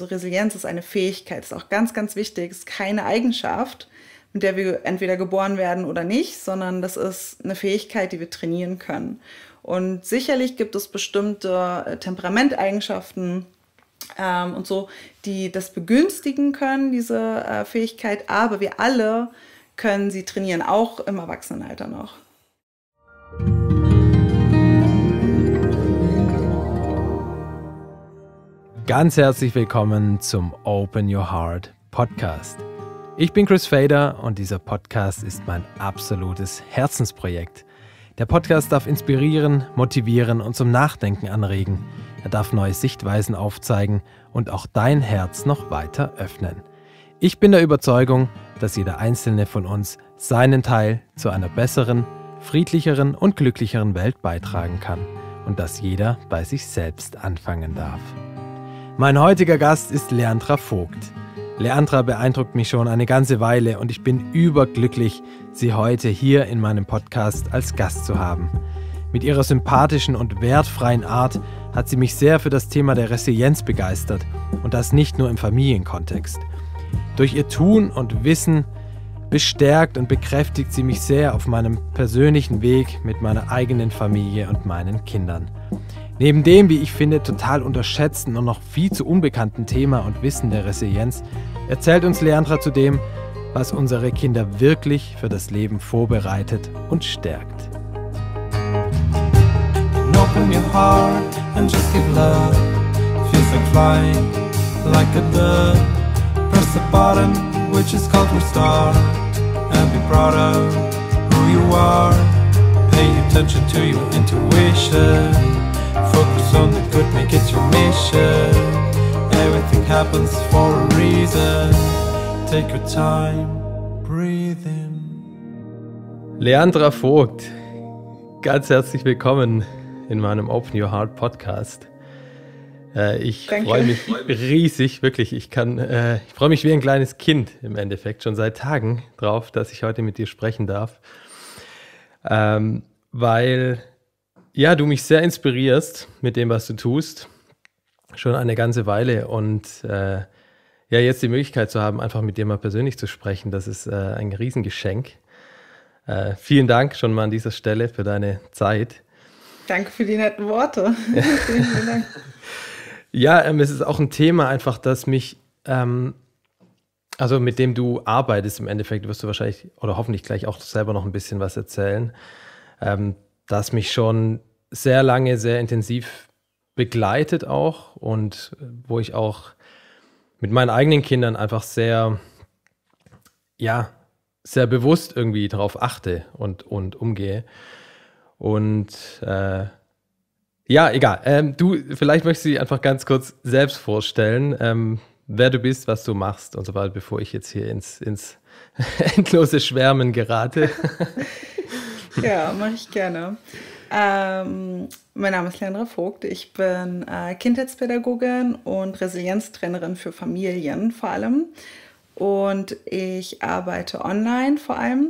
Also Resilienz ist eine Fähigkeit, ist auch ganz, ganz wichtig, ist keine Eigenschaft, mit der wir entweder geboren werden oder nicht, sondern das ist eine Fähigkeit, die wir trainieren können. Und sicherlich gibt es bestimmte äh, Temperamenteigenschaften ähm, und so, die das begünstigen können, diese äh, Fähigkeit, aber wir alle können sie trainieren, auch im Erwachsenenalter noch. Ganz herzlich willkommen zum Open Your Heart Podcast. Ich bin Chris Fader und dieser Podcast ist mein absolutes Herzensprojekt. Der Podcast darf inspirieren, motivieren und zum Nachdenken anregen. Er darf neue Sichtweisen aufzeigen und auch dein Herz noch weiter öffnen. Ich bin der Überzeugung, dass jeder einzelne von uns seinen Teil zu einer besseren, friedlicheren und glücklicheren Welt beitragen kann und dass jeder bei sich selbst anfangen darf. Mein heutiger Gast ist Leandra Vogt. Leandra beeindruckt mich schon eine ganze Weile und ich bin überglücklich, sie heute hier in meinem Podcast als Gast zu haben. Mit ihrer sympathischen und wertfreien Art hat sie mich sehr für das Thema der Resilienz begeistert und das nicht nur im Familienkontext. Durch ihr Tun und Wissen bestärkt und bekräftigt sie mich sehr auf meinem persönlichen Weg mit meiner eigenen Familie und meinen Kindern. Neben dem, wie ich finde, total unterschätzten und noch viel zu unbekannten Thema und Wissen der Resilienz, erzählt uns Leandra zudem, was unsere Kinder wirklich für das Leben vorbereitet und stärkt. Open your heart and just give love. Feels like flying, like a dove. Press the button, which is called restart, and be proud of who you are. Pay attention to your intuition only could make it your mission. Everything happens for a reason. Take your time, breathe in. Leandra Vogt, ganz herzlich willkommen in meinem Open Your Heart Podcast. Äh, ich freue mich riesig, wirklich. Ich kann, äh, ich freue mich wie ein kleines Kind im Endeffekt schon seit Tagen drauf, dass ich heute mit dir sprechen darf, ähm, weil ja, du mich sehr inspirierst mit dem, was du tust. Schon eine ganze Weile. Und äh, ja, jetzt die Möglichkeit zu haben, einfach mit dir mal persönlich zu sprechen, das ist äh, ein Riesengeschenk. Äh, vielen Dank schon mal an dieser Stelle für deine Zeit. Danke für die netten Worte. Ja. vielen Dank. Ja, ähm, es ist auch ein Thema einfach, das mich, ähm, also mit dem du arbeitest im Endeffekt, wirst du wahrscheinlich oder hoffentlich gleich auch selber noch ein bisschen was erzählen. Ähm, das mich schon sehr lange, sehr intensiv begleitet auch und äh, wo ich auch mit meinen eigenen Kindern einfach sehr, ja, sehr bewusst irgendwie darauf achte und, und umgehe. Und äh, ja, egal. Ähm, du, vielleicht möchtest du dich einfach ganz kurz selbst vorstellen, ähm, wer du bist, was du machst und so weiter, bevor ich jetzt hier ins, ins endlose Schwärmen gerate. Ja, mache ich gerne. Ähm, mein Name ist Leandra Vogt. Ich bin äh, Kindheitspädagogin und Resilienztrainerin für Familien vor allem. Und ich arbeite online vor allem.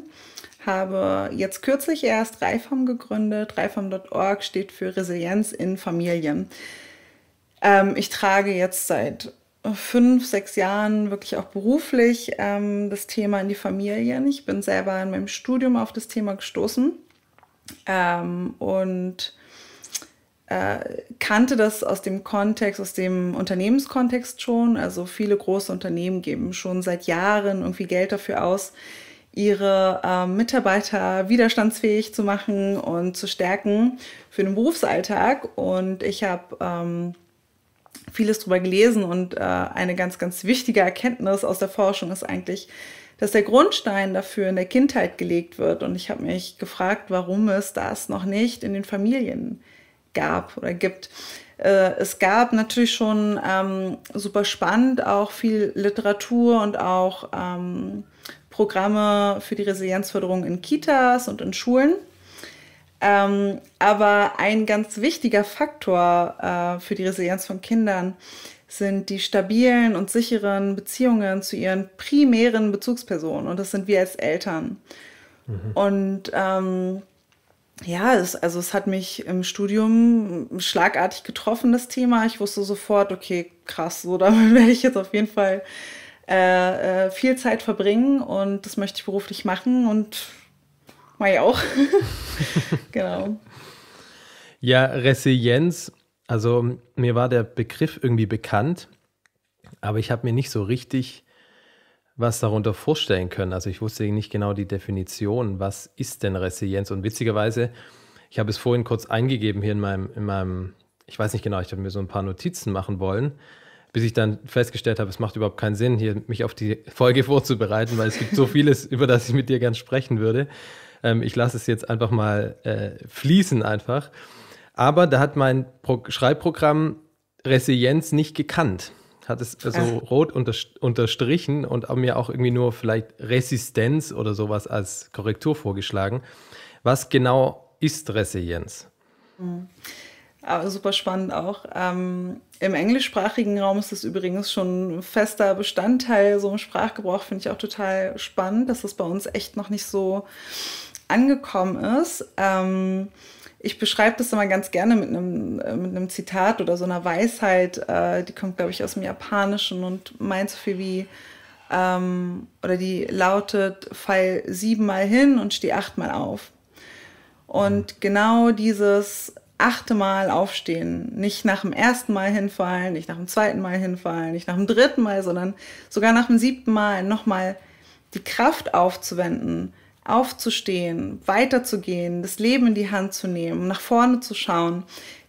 Habe jetzt kürzlich erst Reifam gegründet. Reifam.org steht für Resilienz in Familien. Ähm, ich trage jetzt seit fünf, sechs Jahren wirklich auch beruflich ähm, das Thema in die Familien. Ich bin selber in meinem Studium auf das Thema gestoßen ähm, und äh, kannte das aus dem Kontext, aus dem Unternehmenskontext schon. Also viele große Unternehmen geben schon seit Jahren irgendwie Geld dafür aus, ihre äh, Mitarbeiter widerstandsfähig zu machen und zu stärken für den Berufsalltag. Und ich habe ähm, vieles darüber gelesen und äh, eine ganz, ganz wichtige Erkenntnis aus der Forschung ist eigentlich, dass der Grundstein dafür in der Kindheit gelegt wird. Und ich habe mich gefragt, warum es das noch nicht in den Familien gab oder gibt. Äh, es gab natürlich schon ähm, super spannend auch viel Literatur und auch ähm, Programme für die Resilienzförderung in Kitas und in Schulen. Ähm, aber ein ganz wichtiger Faktor äh, für die Resilienz von Kindern sind die stabilen und sicheren Beziehungen zu ihren primären Bezugspersonen. Und das sind wir als Eltern. Mhm. Und ähm, ja, es, also es hat mich im Studium schlagartig getroffen, das Thema. Ich wusste sofort, okay, krass, so damit werde ich jetzt auf jeden Fall äh, äh, viel Zeit verbringen und das möchte ich beruflich machen und mach ich auch. genau. Ja, Resilienz, also mir war der Begriff irgendwie bekannt, aber ich habe mir nicht so richtig was darunter vorstellen können. Also ich wusste nicht genau die Definition, was ist denn Resilienz? Und witzigerweise, ich habe es vorhin kurz eingegeben hier in meinem, in meinem, ich weiß nicht genau, ich habe mir so ein paar Notizen machen wollen, bis ich dann festgestellt habe, es macht überhaupt keinen Sinn, hier mich auf die Folge vorzubereiten, weil es gibt so vieles, über das ich mit dir gern sprechen würde. Ähm, ich lasse es jetzt einfach mal äh, fließen einfach. Aber da hat mein Pro Schreibprogramm Resilienz nicht gekannt. Hat es so also rot unter unterstrichen und mir auch irgendwie nur vielleicht Resistenz oder sowas als Korrektur vorgeschlagen. Was genau ist Resilienz? Mhm. Aber ah, super spannend auch. Ähm, Im englischsprachigen Raum ist das übrigens schon ein fester Bestandteil, so im Sprachgebrauch finde ich auch total spannend, dass das bei uns echt noch nicht so angekommen ist. Ähm, ich beschreibe das immer ganz gerne mit einem, äh, mit einem Zitat oder so einer Weisheit, äh, die kommt, glaube ich, aus dem Japanischen und meint so viel wie, ähm, oder die lautet, fall siebenmal hin und steh achtmal auf. Und mhm. genau dieses achte Mal aufstehen, nicht nach dem ersten Mal hinfallen, nicht nach dem zweiten Mal hinfallen, nicht nach dem dritten Mal, sondern sogar nach dem siebten Mal nochmal die Kraft aufzuwenden, aufzustehen, weiterzugehen, das Leben in die Hand zu nehmen, nach vorne zu schauen,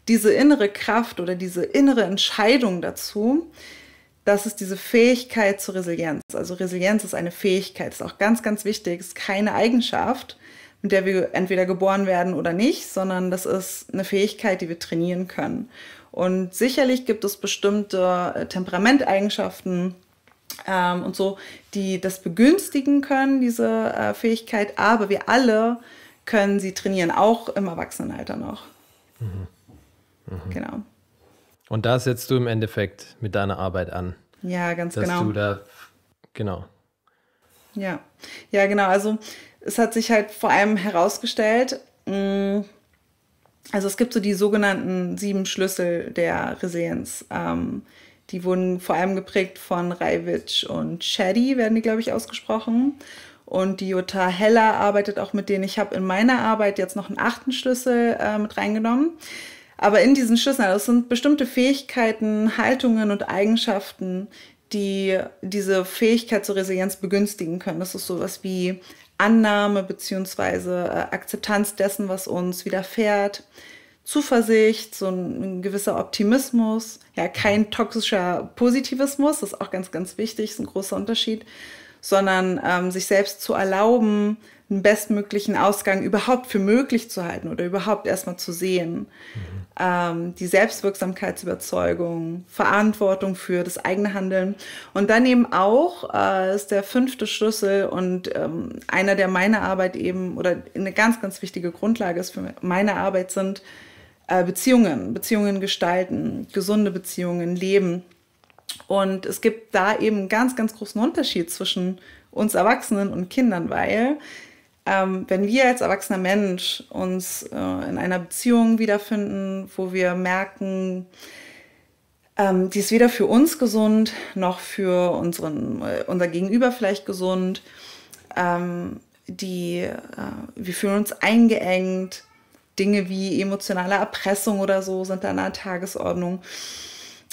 diese innere Kraft oder diese innere Entscheidung dazu, das ist diese Fähigkeit zur Resilienz. Also Resilienz ist eine Fähigkeit, ist auch ganz, ganz wichtig, ist keine Eigenschaft, mit der wir entweder geboren werden oder nicht, sondern das ist eine Fähigkeit, die wir trainieren können. Und sicherlich gibt es bestimmte äh, Temperamenteigenschaften, ähm, und so, die das begünstigen können, diese äh, Fähigkeit. Aber wir alle können sie trainieren, auch im Erwachsenenalter noch. Mhm. Mhm. Genau. Und da setzt du im Endeffekt mit deiner Arbeit an. Ja, ganz dass genau. Dass du da, genau. Ja, ja, genau. Also es hat sich halt vor allem herausgestellt, mh, mm, also es gibt so die sogenannten sieben Schlüssel der Resilienz. Ähm, die wurden vor allem geprägt von Reivitsch und Shadi, werden die, glaube ich, ausgesprochen. Und die Jutta Heller arbeitet auch mit denen. Ich habe in meiner Arbeit jetzt noch einen achten Schlüssel äh, mit reingenommen. Aber in diesen Schlüsseln, das also sind bestimmte Fähigkeiten, Haltungen und Eigenschaften, die diese Fähigkeit zur Resilienz begünstigen können. Das ist sowas wie Annahme bzw. Äh, Akzeptanz dessen, was uns widerfährt, Zuversicht, so ein, ein, gewisser Optimismus, ja, kein toxischer Positivismus, das ist auch ganz, ganz wichtig, ist ein großer Unterschied, sondern ähm, sich selbst zu erlauben, einen bestmöglichen Ausgang überhaupt für möglich zu halten oder überhaupt erstmal zu sehen. Mhm. Ähm, die Selbstwirksamkeitsüberzeugung, Verantwortung für das eigene Handeln. Und dann eben auch äh, ist der fünfte Schlüssel und ähm, einer, der meine Arbeit eben oder eine ganz, ganz wichtige Grundlage ist für meine Arbeit sind, äh, Beziehungen, Beziehungen gestalten, gesunde Beziehungen leben. Und es gibt da eben einen ganz, ganz großen Unterschied zwischen uns Erwachsenen und Kindern, weil ähm, wenn wir als erwachsener Mensch uns äh, in einer Beziehung wiederfinden, wo wir merken, ähm, die ist weder für uns gesund noch für unseren, äh, unser Gegenüber vielleicht gesund, ähm, die, äh, wir fühlen uns eingeengt, Dinge wie emotionale Erpressung oder so sind da an der Tagesordnung.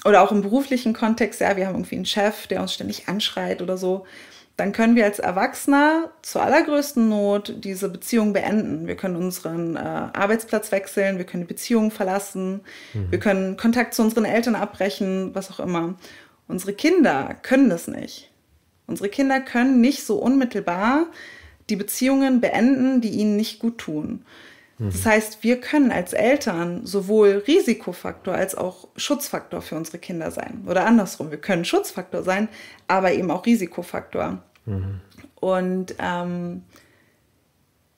Oder auch im beruflichen Kontext, ja, wir haben irgendwie einen Chef, der uns ständig anschreit oder so. Dann können wir als Erwachsener zur allergrößten Not diese Beziehung beenden. Wir können unseren äh, Arbeitsplatz wechseln, wir können die Beziehung verlassen, mhm. wir können Kontakt zu unseren Eltern abbrechen, was auch immer. Unsere Kinder können das nicht. Unsere Kinder können nicht so unmittelbar die Beziehungen beenden, die ihnen nicht gut tun. Mhm. Das heißt, wir können als Eltern sowohl Risikofaktor als auch Schutzfaktor für unsere Kinder sein. Oder andersrum, wir können Schutzfaktor sein, aber eben auch Risikofaktor. Mhm. Und ähm,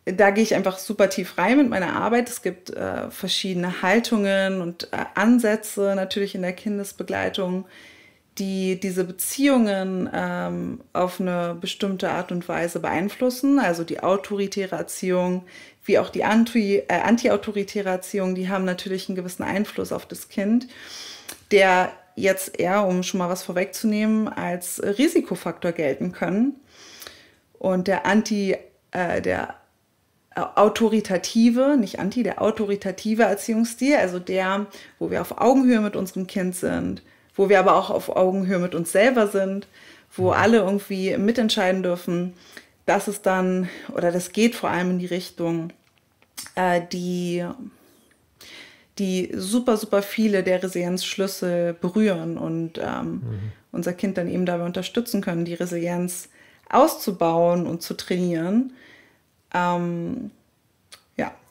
da gehe ich einfach super tief rein mit meiner Arbeit. Es gibt äh, verschiedene Haltungen und äh, Ansätze natürlich in der Kindesbegleitung, die diese Beziehungen ähm, auf eine bestimmte Art und Weise beeinflussen, also die autoritäre Erziehung wie auch die anti, äh, anti-autoritäre Erziehung, die haben natürlich einen gewissen Einfluss auf das Kind, der jetzt eher, um schon mal was vorwegzunehmen, als Risikofaktor gelten können. Und der anti, äh, der autoritative, nicht anti, der autoritative Erziehungsstil, also der, wo wir auf Augenhöhe mit unserem Kind sind, wo wir aber auch auf Augenhöhe mit uns selber sind, wo alle irgendwie mitentscheiden dürfen. Das ist dann, oder das geht vor allem in die Richtung, äh, die, die super, super viele der Resilienzschlüssel berühren und ähm, mhm. unser Kind dann eben dabei unterstützen können, die Resilienz auszubauen und zu trainieren. Ähm,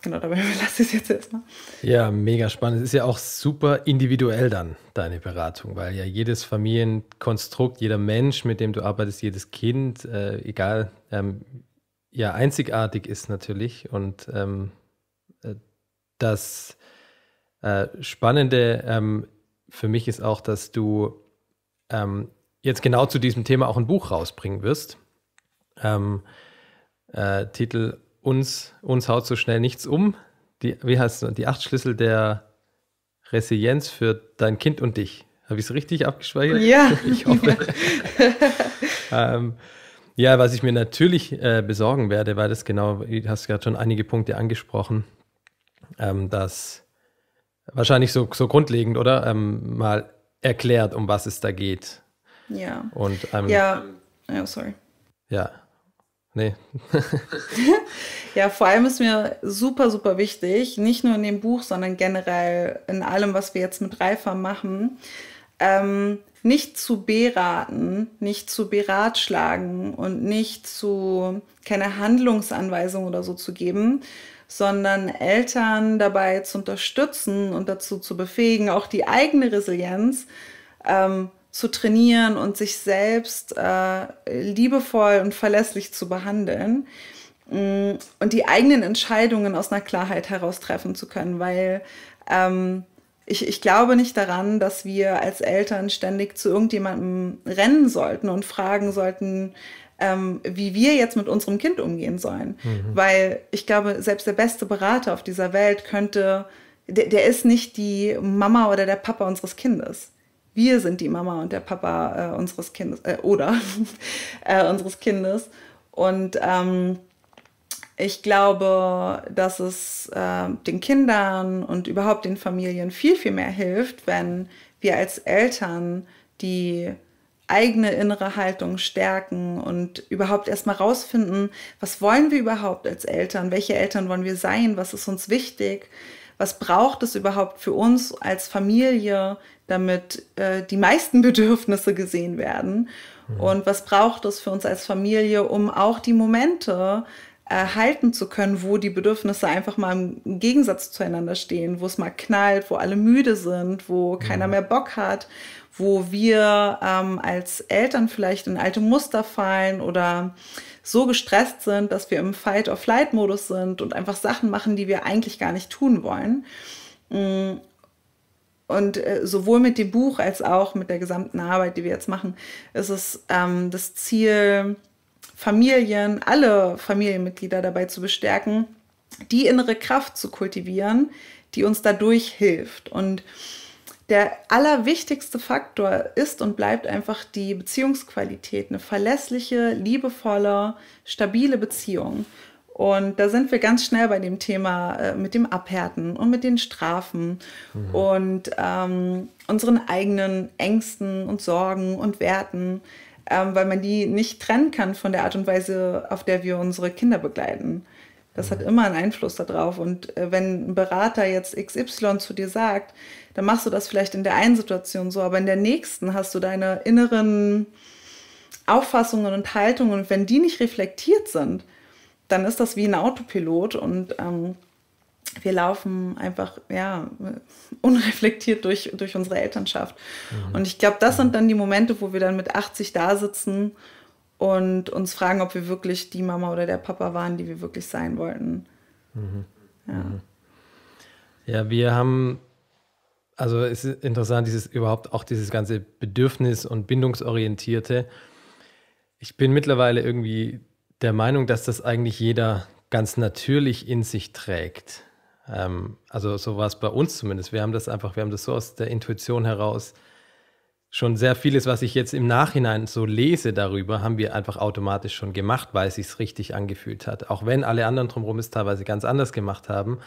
genau, dabei lasse ich es jetzt erstmal. Ja, mega spannend. Es ist ja auch super individuell dann deine Beratung, weil ja jedes Familienkonstrukt, jeder Mensch, mit dem du arbeitest, jedes Kind, äh, egal, ähm, ja, einzigartig ist natürlich. Und ähm, äh, das äh, Spannende ähm, für mich ist auch, dass du ähm, jetzt genau zu diesem Thema auch ein Buch rausbringen wirst. Ähm, äh, Titel uns, uns haut so schnell nichts um. Die, wie heißt es? Die acht Schlüssel der Resilienz für dein Kind und dich. Habe ich es richtig abgeschweigert? Ja. Ich hoffe. Ja. ähm, ja, was ich mir natürlich äh, besorgen werde, weil das genau, du hast gerade schon einige Punkte angesprochen, ähm, dass wahrscheinlich so, so grundlegend, oder? Ähm, mal erklärt, um was es da geht. Ja. Und, ähm, ja. Oh, sorry. Ja, Nee. ja, vor allem ist mir super, super wichtig, nicht nur in dem Buch, sondern generell in allem, was wir jetzt mit Reifer machen, ähm, nicht zu beraten, nicht zu beratschlagen und nicht zu keine Handlungsanweisung oder so zu geben, sondern Eltern dabei zu unterstützen und dazu zu befähigen, auch die eigene Resilienz ähm, zu trainieren und sich selbst äh, liebevoll und verlässlich zu behandeln mm, und die eigenen Entscheidungen aus einer Klarheit heraus treffen zu können, weil ähm, ich, ich glaube nicht daran, dass wir als Eltern ständig zu irgendjemandem rennen sollten und fragen sollten, ähm, wie wir jetzt mit unserem Kind umgehen sollen. Mhm. Weil ich glaube, selbst der beste Berater auf dieser Welt könnte, der, der ist nicht die Mama oder der Papa unseres Kindes wir sind die Mama und der Papa äh, unseres Kindes äh, oder äh, unseres Kindes. Und ähm, ich glaube, dass es ähm, den Kindern und überhaupt den Familien viel, viel mehr hilft, wenn wir als Eltern die eigene innere Haltung stärken und überhaupt erstmal rausfinden, was wollen wir überhaupt als Eltern, welche Eltern wollen wir sein, was ist uns wichtig, was braucht es überhaupt für uns als Familie, damit äh, die meisten Bedürfnisse gesehen werden? Mhm. Und was braucht es für uns als Familie, um auch die Momente erhalten äh, zu können, wo die Bedürfnisse einfach mal im Gegensatz zueinander stehen, wo es mal knallt, wo alle müde sind, wo keiner mhm. mehr Bock hat, wo wir ähm, als Eltern vielleicht in alte Muster fallen oder so gestresst sind, dass wir im Fight-or-Flight-Modus sind und einfach Sachen machen, die wir eigentlich gar nicht tun wollen. Mm. Und äh, sowohl mit dem Buch als auch mit der gesamten Arbeit, die wir jetzt machen, ist es ähm, das Ziel, Familien, alle Familienmitglieder dabei zu bestärken, die innere Kraft zu kultivieren, die uns dadurch hilft. Und der allerwichtigste Faktor ist und bleibt einfach die Beziehungsqualität, eine verlässliche, liebevolle, stabile Beziehung. Und da sind wir ganz schnell bei dem Thema äh, mit dem Abhärten und mit den Strafen mhm. und ähm, unseren eigenen Ängsten und Sorgen und Werten, ähm, weil man die nicht trennen kann von der Art und Weise, auf der wir unsere Kinder begleiten. Das hat immer einen Einfluss darauf. Und äh, wenn ein Berater jetzt XY zu dir sagt, dann machst du das vielleicht in der einen Situation so, aber in der nächsten hast du deine inneren Auffassungen und Haltungen. Und wenn die nicht reflektiert sind, dann ist das wie ein Autopilot und ähm, wir laufen einfach ja, unreflektiert durch, durch unsere Elternschaft. Mhm. Und ich glaube, das sind dann die Momente, wo wir dann mit 80 da sitzen und uns fragen, ob wir wirklich die Mama oder der Papa waren, die wir wirklich sein wollten. Mhm. Ja. Mhm. ja, wir haben, also es ist interessant, dieses überhaupt auch dieses ganze Bedürfnis- und Bindungsorientierte. Ich bin mittlerweile irgendwie der Meinung, dass das eigentlich jeder ganz natürlich in sich trägt. Ähm, also so war es bei uns zumindest. Wir haben das einfach, wir haben das so aus der Intuition heraus schon sehr vieles, was ich jetzt im Nachhinein so lese darüber, haben wir einfach automatisch schon gemacht, weil es sich richtig angefühlt hat. Auch wenn alle anderen drumherum es teilweise ganz anders gemacht haben,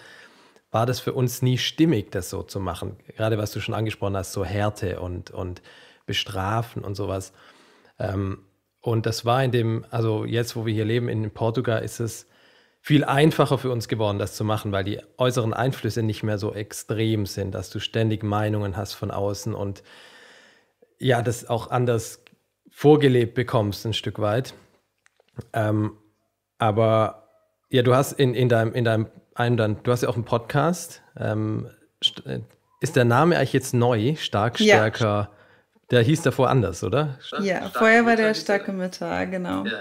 war das für uns nie stimmig, das so zu machen. Gerade was du schon angesprochen hast, so Härte und, und Bestrafen und sowas. Ähm, und das war in dem, also jetzt, wo wir hier leben in Portugal, ist es viel einfacher für uns geworden, das zu machen, weil die äußeren Einflüsse nicht mehr so extrem sind, dass du ständig Meinungen hast von außen und ja, das auch anders vorgelebt bekommst, ein Stück weit. Ähm, aber ja, du hast in, in deinem, in deinem, einem dann, du hast ja auch einen Podcast. Ähm, äh, ist der Name eigentlich jetzt neu? Stark, stärker. Ja. Der hieß davor anders, oder? Stark, ja, stark vorher war der starke Mittag, genau. Ja.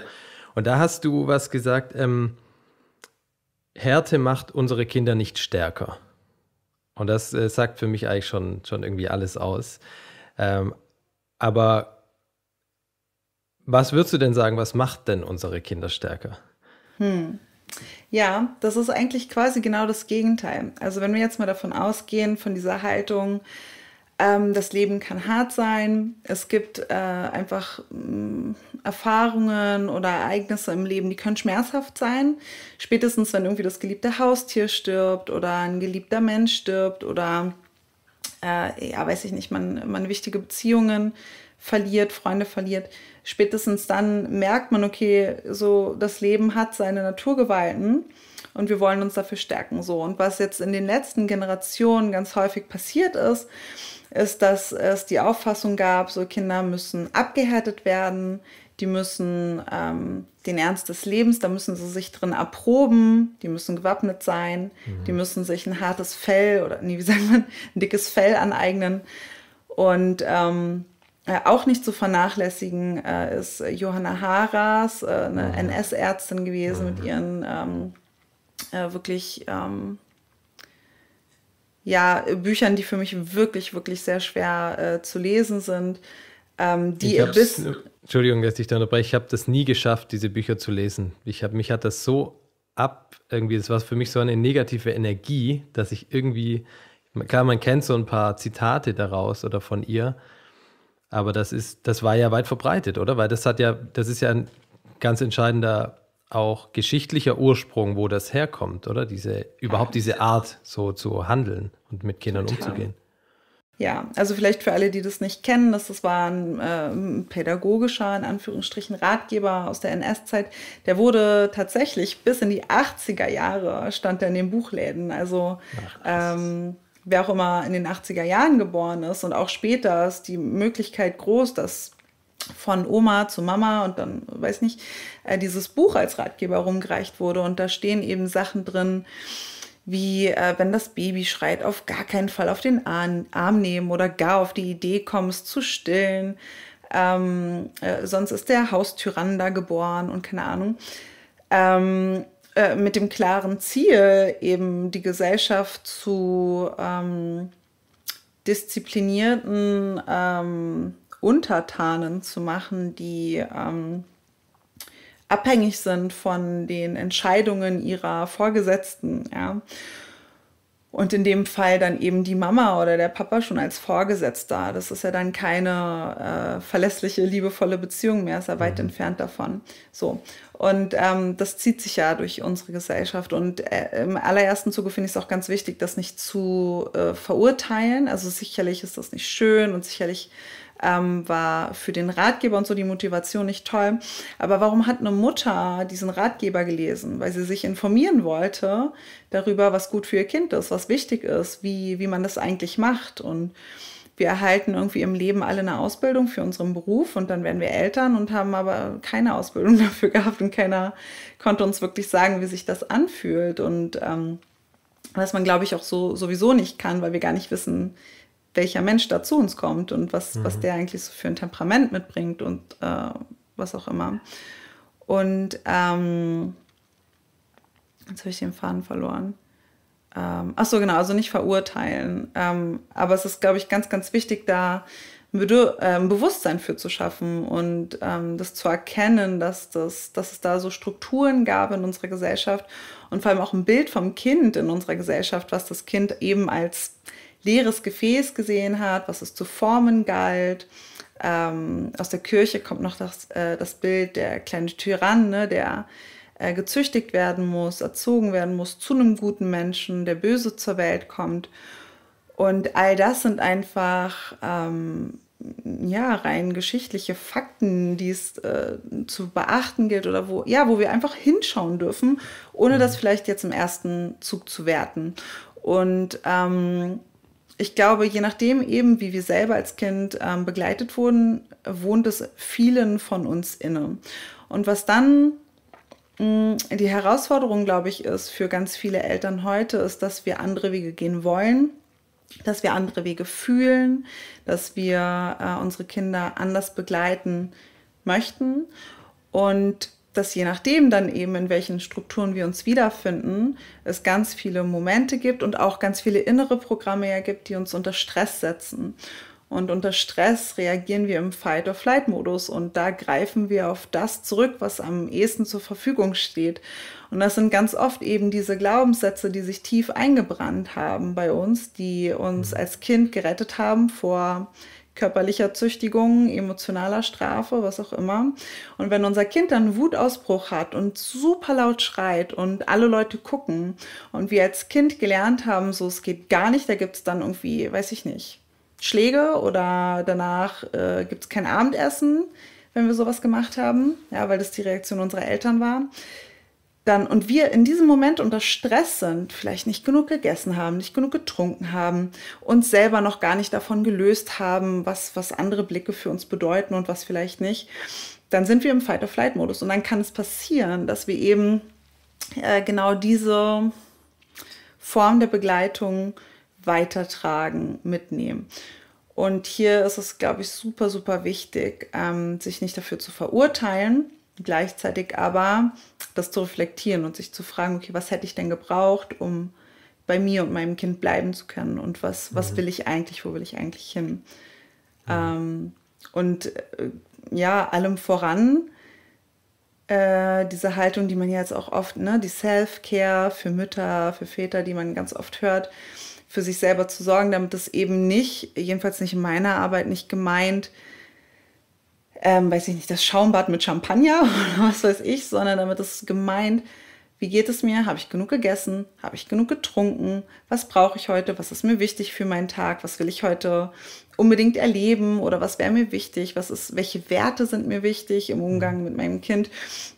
Und da hast du was gesagt, ähm, Härte macht unsere Kinder nicht stärker. Und das äh, sagt für mich eigentlich schon, schon irgendwie alles aus. Ähm, aber was würdest du denn sagen, was macht denn unsere Kinder stärker? Hm. Ja, das ist eigentlich quasi genau das Gegenteil. Also wenn wir jetzt mal davon ausgehen, von dieser Haltung, ähm, das Leben kann hart sein, es gibt äh, einfach mh, mm, Erfahrungen oder Ereignisse im Leben, die können schmerzhaft sein. Spätestens, wenn irgendwie das geliebte Haustier stirbt oder ein geliebter Mensch stirbt oder äh, ja, weiß ich nicht, man, man wichtige Beziehungen verliert, Freunde verliert. Spätestens dann merkt man, okay, so das Leben hat seine Naturgewalten und wir wollen uns dafür stärken. So. Und was jetzt in den letzten Generationen ganz häufig passiert ist, ist, dass es die Auffassung gab, so Kinder müssen abgehärtet werden, die müssen ähm, den Ernst des Lebens, da müssen sie sich drin erproben, die müssen gewappnet sein, mhm. die müssen sich ein hartes Fell oder, nee, wie sagt man, ein dickes Fell aneignen. Und ähm, äh, auch nicht zu vernachlässigen äh, ist Johanna Haras, äh, eine mhm. NS-Ärztin gewesen mhm. mit ihren ähm, äh, wirklich ähm, ja, Büchern, die für mich wirklich, wirklich sehr schwer äh, zu lesen sind. Ähm, die ich bis, Entschuldigung, dass ich da unterbreche. Ich habe das nie geschafft, diese Bücher zu lesen. Ich hab, mich hat das so ab, irgendwie, Es war für mich so eine negative Energie, dass ich irgendwie, klar, man kennt so ein paar Zitate daraus oder von ihr, aber das ist, das war ja weit verbreitet, oder? Weil das hat ja, das ist ja ein ganz entscheidender auch geschichtlicher Ursprung, wo das herkommt, oder? Diese, überhaupt diese Art, so zu handeln und mit Kindern umzugehen. Ja, also vielleicht für alle, die das nicht kennen, das, das war ein, äh, pädagogischer, in Anführungsstrichen, Ratgeber aus der NS-Zeit. Der wurde tatsächlich bis in die 80er Jahre, stand er in den Buchläden. Also Ach, ähm, wer auch immer in den 80er Jahren geboren ist und auch später ist die Möglichkeit groß, dass von Oma zu Mama und dann, weiß nicht, äh, dieses Buch als Ratgeber rumgereicht wurde. Und da stehen eben Sachen drin, wie äh, wenn das Baby schreit, auf gar keinen Fall auf den Arm nehmen oder gar auf die Idee kommst zu stillen. Ähm, äh, sonst ist der Haustyrann da geboren und keine Ahnung. Ähm, äh, mit dem klaren Ziel, eben die Gesellschaft zu ähm, disziplinierten ähm, Untertanen zu machen, die ähm, abhängig sind von den Entscheidungen ihrer Vorgesetzten. Ja. Und in dem Fall dann eben die Mama oder der Papa schon als Vorgesetzter. Das ist ja dann keine äh, verlässliche, liebevolle Beziehung mehr, ist ja weit mhm. entfernt davon. So. Und ähm, das zieht sich ja durch unsere Gesellschaft. Und äh, im allerersten Zuge finde ich es auch ganz wichtig, das nicht zu äh, verurteilen. Also sicherlich ist das nicht schön und sicherlich ähm, war für den Ratgeber und so die Motivation nicht toll. Aber warum hat eine Mutter diesen Ratgeber gelesen? Weil sie sich informieren wollte darüber, was gut für ihr Kind ist, was wichtig ist, wie, wie man das eigentlich macht. Und wir erhalten irgendwie im Leben alle eine Ausbildung für unseren Beruf und dann werden wir Eltern und haben aber keine Ausbildung dafür gehabt und keiner konnte uns wirklich sagen, wie sich das anfühlt und ähm, was man, glaube ich, auch so sowieso nicht kann, weil wir gar nicht wissen, welcher Mensch da zu uns kommt und was, mhm. was der eigentlich so für ein Temperament mitbringt und äh, was auch immer. Und ähm, jetzt habe ich den Faden verloren. Ähm, ach so, genau, also nicht verurteilen. Ähm, aber es ist, glaube ich, ganz, ganz wichtig, da ein, Bedür äh, ein Bewusstsein für zu schaffen und ähm, das zu erkennen, dass, das, dass es da so Strukturen gab in unserer Gesellschaft und vor allem auch ein Bild vom Kind in unserer Gesellschaft, was das Kind eben als leeres Gefäß gesehen hat, was es zu formen galt. Ähm, aus der Kirche kommt noch das, äh, das Bild der kleine Tyrann, ne, der äh, gezüchtigt werden muss, erzogen werden muss zu einem guten Menschen, der böse zur Welt kommt. Und all das sind einfach ähm, ja rein geschichtliche Fakten, die es äh, zu beachten gilt oder wo ja, wo wir einfach hinschauen dürfen, ohne mhm. das vielleicht jetzt im ersten Zug zu werten. Und ähm, ich glaube, je nachdem eben, wie wir selber als Kind ähm, begleitet wurden, wohnt es vielen von uns inne. Und was dann mh, mm, die Herausforderung, glaube ich, ist für ganz viele Eltern heute, ist, dass wir andere Wege gehen wollen, dass wir andere Wege fühlen, dass wir äh, unsere Kinder anders begleiten möchten. Und dass je nachdem dann eben, in welchen Strukturen wir uns wiederfinden, es ganz viele Momente gibt und auch ganz viele innere Programme ja gibt, die uns unter Stress setzen. Und unter Stress reagieren wir im Fight-or-Flight-Modus und da greifen wir auf das zurück, was am ehesten zur Verfügung steht. Und das sind ganz oft eben diese Glaubenssätze, die sich tief eingebrannt haben bei uns, die uns mhm. als Kind gerettet haben vor körperlicher Züchtigung, emotionaler Strafe, was auch immer. Und wenn unser Kind dann einen Wutausbruch hat und super laut schreit und alle Leute gucken und wir als Kind gelernt haben, so es geht gar nicht, da gibt es dann irgendwie, weiß ich nicht, Schläge oder danach äh, gibt es kein Abendessen, wenn wir sowas gemacht haben, ja, weil das die Reaktion unserer Eltern war dann und wir in diesem Moment unter Stress sind, vielleicht nicht genug gegessen haben, nicht genug getrunken haben, uns selber noch gar nicht davon gelöst haben, was, was andere Blicke für uns bedeuten und was vielleicht nicht, dann sind wir im fight of flight modus Und dann kann es passieren, dass wir eben äh, genau diese Form der Begleitung weitertragen, mitnehmen. Und hier ist es, glaube ich, super, super wichtig, ähm, sich nicht dafür zu verurteilen, gleichzeitig aber das zu reflektieren und sich zu fragen, okay, was hätte ich denn gebraucht, um bei mir und meinem Kind bleiben zu können und was, mhm. was will ich eigentlich, wo will ich eigentlich hin? Mhm. Ähm, und äh, ja, allem voran äh, diese Haltung, die man jetzt auch oft, ne, die Self-Care für Mütter, für Väter, die man ganz oft hört, für sich selber zu sorgen, damit das eben nicht, jedenfalls nicht in meiner Arbeit, nicht gemeint ähm, weiß ich nicht, das Schaumbad mit Champagner oder was weiß ich, sondern damit ist gemeint, wie geht es mir? Habe ich genug gegessen? Habe ich genug getrunken? Was brauche ich heute? Was ist mir wichtig für meinen Tag? Was will ich heute unbedingt erleben? Oder was wäre mir wichtig? Was ist, welche Werte sind mir wichtig im Umgang mit meinem Kind?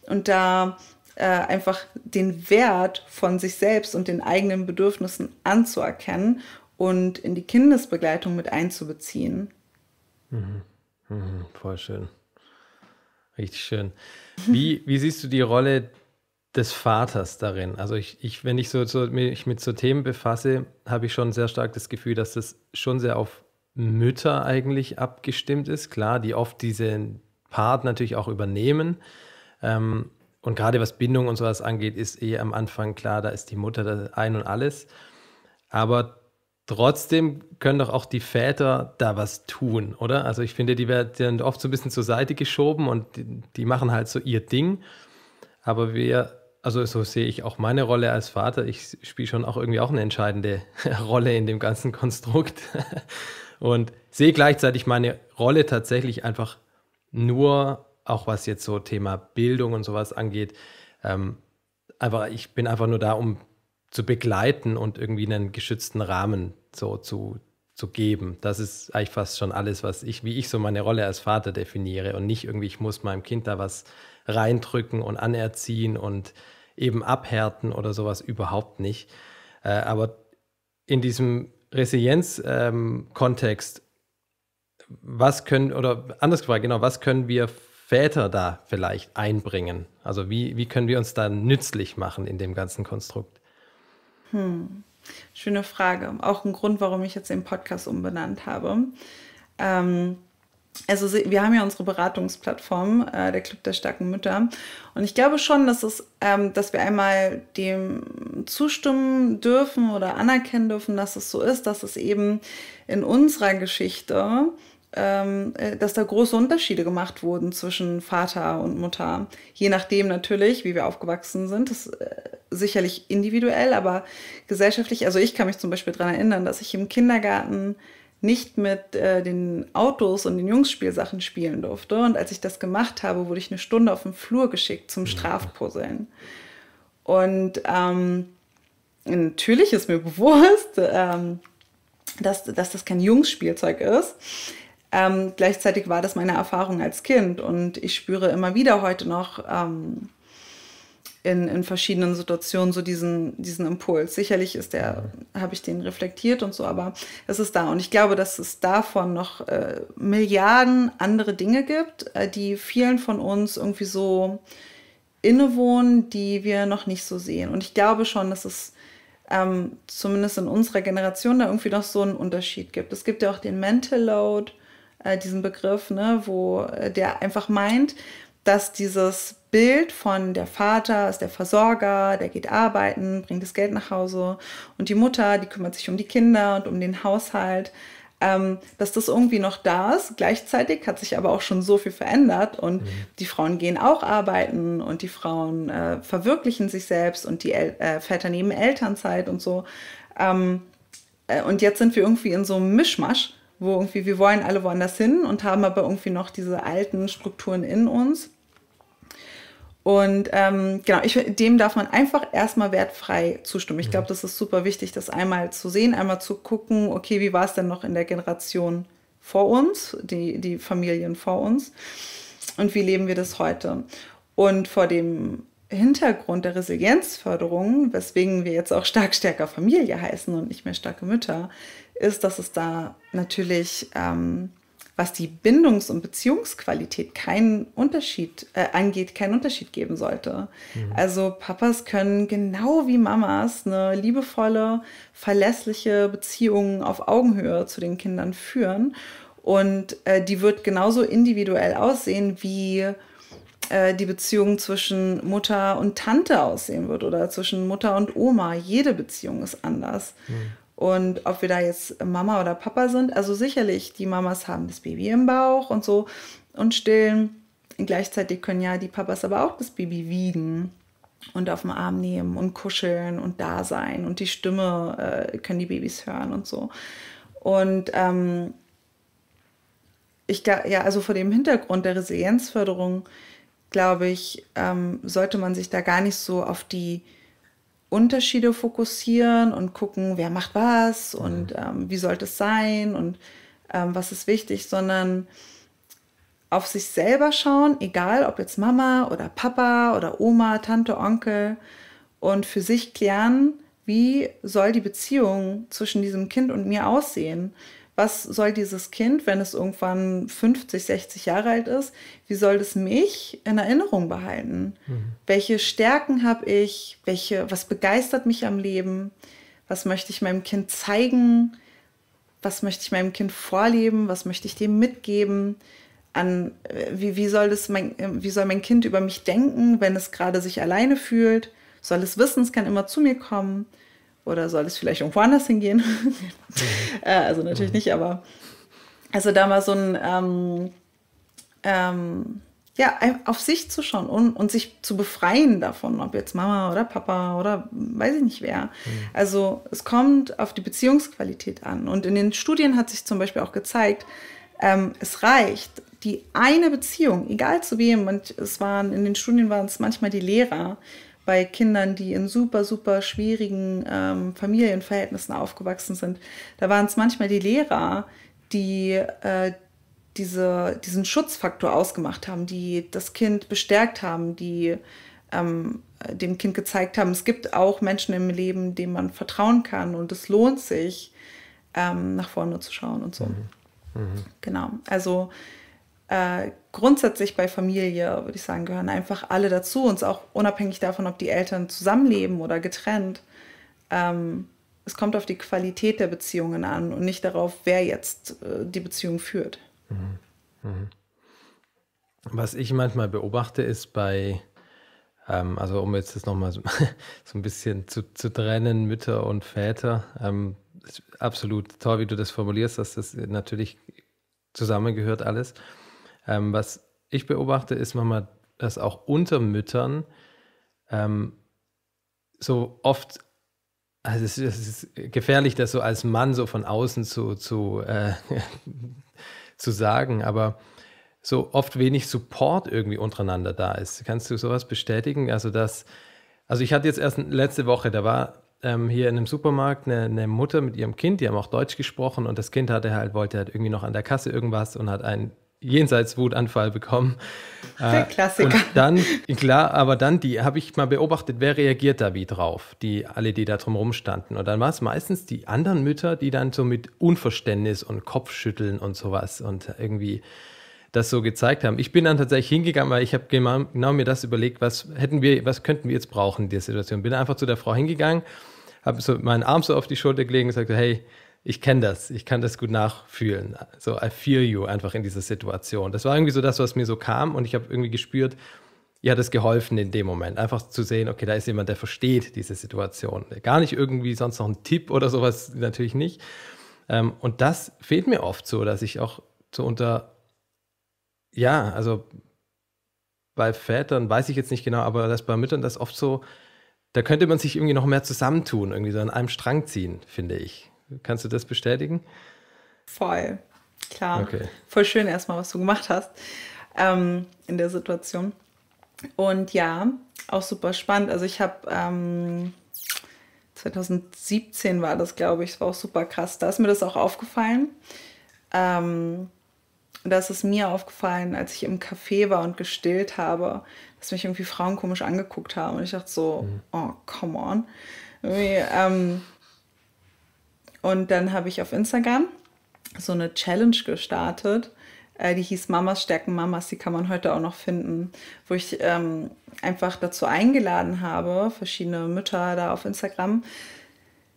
Und da äh, einfach den Wert von sich selbst und den eigenen Bedürfnissen anzuerkennen und in die Kindesbegleitung mit einzubeziehen. Mhm. Mhm, voll schön. Richtig schön. Wie, wie siehst du die Rolle des Vaters darin? Also ich, ich wenn ich so, so mich mit so Themen befasse, habe ich schon sehr stark das Gefühl, dass das schon sehr auf Mütter eigentlich abgestimmt ist. Klar, die oft diesen Part natürlich auch übernehmen. Ähm, und gerade was Bindung und sowas angeht, ist eh am Anfang klar, da ist die Mutter das Ein und alles. Aber Trotzdem können doch auch die Väter da was tun, oder? Also ich finde, die werden oft so ein bisschen zur Seite geschoben und die, die, machen halt so ihr Ding. Aber wir, also so sehe ich auch meine Rolle als Vater. Ich spiele schon auch irgendwie auch eine entscheidende Rolle in dem ganzen Konstrukt und sehe gleichzeitig meine Rolle tatsächlich einfach nur, auch was jetzt so Thema Bildung und sowas angeht, ähm, einfach, ich bin einfach nur da, um zu begleiten und irgendwie einen geschützten Rahmen so zu, zu geben. Das ist eigentlich fast schon alles, was ich, wie ich so meine Rolle als Vater definiere und nicht irgendwie, ich muss meinem Kind da was reindrücken und anerziehen und eben abhärten oder sowas überhaupt nicht. Äh, aber in diesem Resilienz-Kontext, ähm, was können, oder anders gefragt, genau, was können wir Väter da vielleicht einbringen? Also wie, wie können wir uns da nützlich machen in dem ganzen Konstrukt? Hm. Schöne Frage. Auch ein Grund, warum ich jetzt den Podcast umbenannt habe. Ähm, also wir haben ja unsere Beratungsplattform, äh, der Club der starken Mütter. Und ich glaube schon, dass, es, ähm, dass wir einmal dem zustimmen dürfen oder anerkennen dürfen, dass es so ist, dass es eben in unserer Geschichte ähm, äh, dass da große Unterschiede gemacht wurden zwischen Vater und Mutter. Je nachdem natürlich, wie wir aufgewachsen sind. Das ist äh, sicherlich individuell, aber gesellschaftlich. Also ich kann mich zum Beispiel daran erinnern, dass ich im Kindergarten nicht mit äh, den Autos und den Jungsspielsachen spielen durfte. Und als ich das gemacht habe, wurde ich eine Stunde auf den Flur geschickt zum Strafpuzzeln. Und ähm, natürlich ist mir bewusst, ähm, dass, dass das kein Jungsspielzeug ist. Ähm, gleichzeitig war das meine Erfahrung als Kind und ich spüre immer wieder heute noch ähm, in, in verschiedenen Situationen so diesen, diesen Impuls. Sicherlich ist der, habe ich den reflektiert und so, aber es ist da. Und ich glaube, dass es davon noch äh, Milliarden andere Dinge gibt, äh, die vielen von uns irgendwie so innewohnen, die wir noch nicht so sehen. Und ich glaube schon, dass es ähm, zumindest in unserer Generation da irgendwie noch so einen Unterschied gibt. Es gibt ja auch den Mental Load äh, diesen Begriff, ne, wo äh, der einfach meint, dass dieses Bild von der Vater ist der Versorger, der geht arbeiten, bringt das Geld nach Hause und die Mutter, die kümmert sich um die Kinder und um den Haushalt, ähm, dass das irgendwie noch da ist. Gleichzeitig hat sich aber auch schon so viel verändert und mhm. die Frauen gehen auch arbeiten und die Frauen äh, verwirklichen sich selbst und die El äh, Väter nehmen Elternzeit und so. Ähm, äh, und jetzt sind wir irgendwie in so einem Mischmasch wo irgendwie wir wollen alle woanders hin und haben aber irgendwie noch diese alten Strukturen in uns. Und ähm, genau, ich, dem darf man einfach erstmal wertfrei zustimmen. Ich glaube, das ist super wichtig, das einmal zu sehen, einmal zu gucken, okay, wie war es denn noch in der Generation vor uns, die, die Familien vor uns und wie leben wir das heute? Und vor dem Hintergrund der Resilienzförderung, weswegen wir jetzt auch stark stärker Familie heißen und nicht mehr starke Mütter, ist, dass es da natürlich, ähm, was die Bindungs- und Beziehungsqualität keinen Unterschied äh, angeht, keinen Unterschied geben sollte. Mhm. Also Papas können genau wie Mamas eine liebevolle, verlässliche Beziehung auf Augenhöhe zu den Kindern führen. Und äh, die wird genauso individuell aussehen, wie äh, die Beziehung zwischen Mutter und Tante aussehen wird oder zwischen Mutter und Oma. Jede Beziehung ist anders. Mhm. Und ob wir da jetzt Mama oder Papa sind, also sicherlich, die Mamas haben das Baby im Bauch und so und stillen. gleichzeitig können ja die Papas aber auch das Baby wiegen und auf den Arm nehmen und kuscheln und da sein und die Stimme äh, können die Babys hören und so. Und ähm, ich ja, also vor dem Hintergrund der Resilienzförderung, glaube ich, ähm, sollte man sich da gar nicht so auf die Unterschiede fokussieren und gucken, wer macht was mhm. und ähm, wie sollte es sein und ähm, was ist wichtig, sondern auf sich selber schauen, egal ob jetzt Mama oder Papa oder Oma, Tante, Onkel und für sich klären, wie soll die Beziehung zwischen diesem Kind und mir aussehen? was soll dieses Kind, wenn es irgendwann 50, 60 Jahre alt ist, wie soll es mich in Erinnerung behalten? Mhm. Welche Stärken habe ich? Welche, was begeistert mich am Leben? Was möchte ich meinem Kind zeigen? Was möchte ich meinem Kind vorleben? Was möchte ich dem mitgeben? An, äh, wie, wie, soll das mein, äh, wie soll mein Kind über mich denken, wenn es gerade sich alleine fühlt? Soll es wissen, es kann immer zu mir kommen? Oder soll es vielleicht irgendwo anders hingehen? Äh, also natürlich nicht, aber also da mal so ein, ähm, ähm, ja, auf sich zu schauen und, und sich zu befreien davon, ob jetzt Mama oder Papa oder weiß ich nicht wer. Mhm. Also es kommt auf die Beziehungsqualität an. Und in den Studien hat sich zum Beispiel auch gezeigt, ähm, es reicht, die eine Beziehung, egal zu wem, und es waren in den Studien waren es manchmal die Lehrer, bei Kindern, die in super, super schwierigen ähm, Familienverhältnissen aufgewachsen sind. Da waren es manchmal die Lehrer, die äh, diese, diesen Schutzfaktor ausgemacht haben, die das Kind bestärkt haben, die ähm, dem Kind gezeigt haben, es gibt auch Menschen im Leben, denen man vertrauen kann und es lohnt sich, ähm, nach vorne zu schauen und so. Mhm. Mhm. Genau. Also äh, grundsätzlich bei Familie, würde ich sagen, gehören einfach alle dazu. Und auch unabhängig davon, ob die Eltern zusammenleben oder getrennt. Ähm, es kommt auf die Qualität der Beziehungen an und nicht darauf, wer jetzt äh, die Beziehung führt. Mhm. Mhm. Was ich manchmal beobachte, ist bei, ähm, also um jetzt das nochmal so, so ein bisschen zu, zu trennen, Mütter und Väter, ähm, absolut toll, wie du das formulierst, dass das natürlich zusammengehört alles. Ähm, was ich beobachte, ist manchmal, dass auch unter Müttern ähm, so oft, also es, es, ist gefährlich, das so als Mann so von außen zu, zu, äh, zu sagen, aber so oft wenig Support irgendwie untereinander da ist. Kannst du sowas bestätigen? Also das, also ich hatte jetzt erst letzte Woche, da war ähm, hier in einem Supermarkt eine, eine, Mutter mit ihrem Kind, die haben auch Deutsch gesprochen und das Kind hatte halt, wollte halt irgendwie noch an der Kasse irgendwas und hat einen Jenseitswutanfall bekommen. Der äh, Klassiker. Und dann, klar, aber dann, die habe ich mal beobachtet, wer reagiert da wie drauf? Die, alle, die da drumherum standen. Und dann war es meistens die anderen Mütter, die dann so mit Unverständnis und Kopfschütteln und sowas und irgendwie das so gezeigt haben. Ich bin dann tatsächlich hingegangen, weil ich habe genau, mir das überlegt, was hätten wir, was könnten wir jetzt brauchen in der Situation. Bin einfach zu der Frau hingegangen, habe so meinen Arm so auf die Schulter gelegt und gesagt, hey, ich kenne das, ich kann das gut nachfühlen. So, I feel you einfach in dieser Situation. Das war irgendwie so das, was mir so kam und ich habe irgendwie gespürt, ihr hat es geholfen in dem Moment, einfach zu sehen, okay, da ist jemand, der versteht diese Situation. Gar nicht irgendwie sonst noch ein Tipp oder sowas, natürlich nicht. Ähm, und das fehlt mir oft so, dass ich auch so unter, ja, also bei Vätern weiß ich jetzt nicht genau, aber das bei Müttern das oft so, da könnte man sich irgendwie noch mehr zusammentun, irgendwie so an einem Strang ziehen, finde ich. Kannst du das bestätigen? Voll, klar. Okay. Voll schön erstmal, was du gemacht hast ähm, in der Situation. Und ja, auch super spannend. Also ich habe ähm, 2017 war das, glaube ich. Es war auch super krass. Da ist mir das auch aufgefallen. Ähm, da ist es mir aufgefallen, als ich im Café war und gestillt habe, dass mich irgendwie Frauen komisch angeguckt haben. Und ich dachte so, mhm. oh, come on. Irgendwie, ähm, und dann habe ich auf Instagram so eine Challenge gestartet. Äh, die hieß Mamas stärken Mamas, die kann man heute auch noch finden, wo ich ähm, einfach dazu eingeladen habe, verschiedene Mütter da auf Instagram,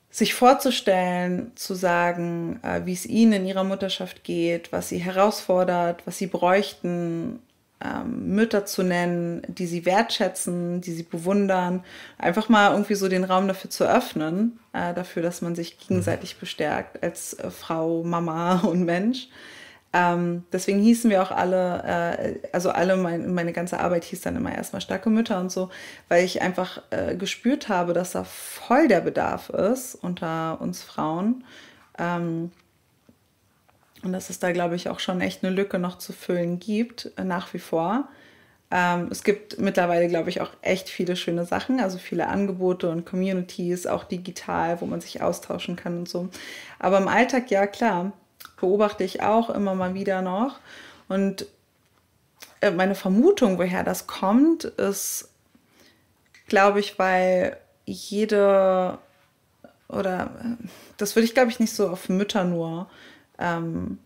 sich vorzustellen, zu sagen, äh, wie es ihnen in ihrer Mutterschaft geht, was sie herausfordert, was sie bräuchten, ähm, Mütter zu nennen, die sie wertschätzen, die sie bewundern. Einfach mal irgendwie so den Raum dafür zu öffnen, äh, dafür, dass man sich mhm. gegenseitig bestärkt als äh, Frau, Mama und Mensch. Ähm, deswegen hießen wir auch alle, äh, also alle, mein, meine ganze Arbeit hieß dann immer erstmal starke Mütter und so, weil ich einfach äh, gespürt habe, dass da voll der Bedarf ist unter uns Frauen. Ähm, und dass es da, glaube ich, auch schon echt eine Lücke noch zu füllen gibt, äh, nach wie vor. Ähm, es gibt mittlerweile, glaube ich, auch echt viele schöne Sachen, also viele Angebote und Communities, auch digital, wo man sich austauschen kann und so. Aber im Alltag, ja klar, beobachte ich auch immer mal wieder noch. Und äh, meine Vermutung, woher das kommt, ist, glaube ich, weil jede oder äh, das würde ich, glaube ich, nicht so auf Mütter nur ähm,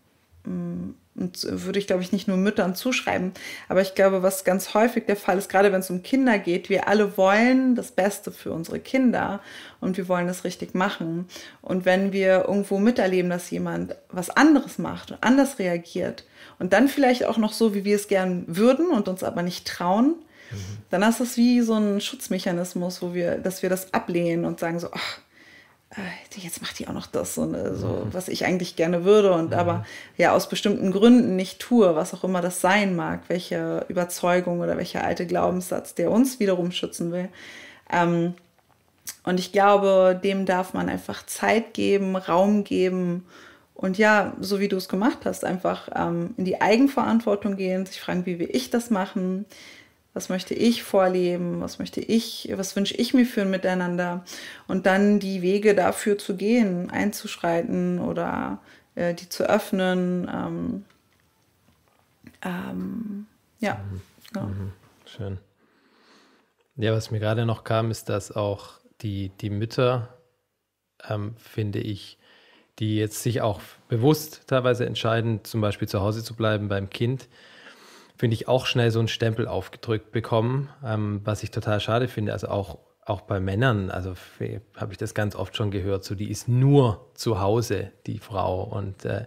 mm, und würde ich, glaube ich, nicht nur Müttern zuschreiben. Aber ich glaube, was ganz häufig der Fall ist, gerade wenn es um Kinder geht, wir alle wollen das Beste für unsere Kinder und wir wollen das richtig machen. Und wenn wir irgendwo miterleben, dass jemand was anderes macht und anders reagiert und dann vielleicht auch noch so, wie wir es gern würden und uns aber nicht trauen, mhm. dann ist es wie so ein Schutzmechanismus, wo wir, dass wir das ablehnen und sagen so, ach, äh, jetzt macht die auch noch das, äh, so, ne, mhm. so was ich eigentlich gerne würde und ja. Mhm. aber ja aus bestimmten Gründen nicht tue, was auch immer das sein mag, welche Überzeugung oder welcher alte Glaubenssatz, der uns wiederum schützen will. Ähm, und ich glaube, dem darf man einfach Zeit geben, Raum geben und ja, so wie du es gemacht hast, einfach ähm, in die Eigenverantwortung gehen, sich fragen, wie will ich das machen, was möchte ich vorleben, was möchte ich, was wünsche ich mir für ein Miteinander und dann die Wege dafür zu gehen, einzuschreiten oder äh, die zu öffnen. Ähm, ähm, ja. Mhm. ja. Mhm. Schön. Ja, was mir gerade noch kam, ist, dass auch die, die Mütter, ähm, finde ich, die jetzt sich auch bewusst teilweise entscheiden, zum Beispiel zu Hause zu bleiben beim Kind, finde ich, auch schnell so einen Stempel aufgedrückt bekommen, ähm, was ich total schade finde. Also auch, auch bei Männern, also habe ich das ganz oft schon gehört, so die ist nur zu Hause, die Frau. Und äh,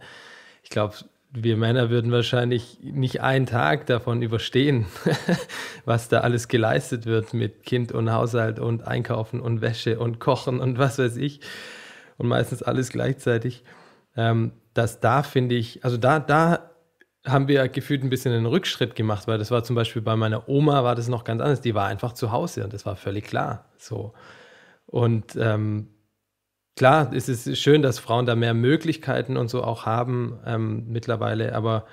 ich glaube, wir Männer würden wahrscheinlich nicht einen Tag davon überstehen, was da alles geleistet wird mit Kind und Haushalt und Einkaufen und Wäsche und Kochen und was weiß ich. Und meistens alles gleichzeitig. Ähm, dass da finde ich, also da, da haben wir gefühlt ein bisschen einen Rückschritt gemacht, weil das war zum Beispiel bei meiner Oma war das noch ganz anders. Die war einfach zu Hause und das war völlig klar. So und ähm, klar, es ist schön, dass Frauen da mehr Möglichkeiten und so auch haben ähm, mittlerweile, aber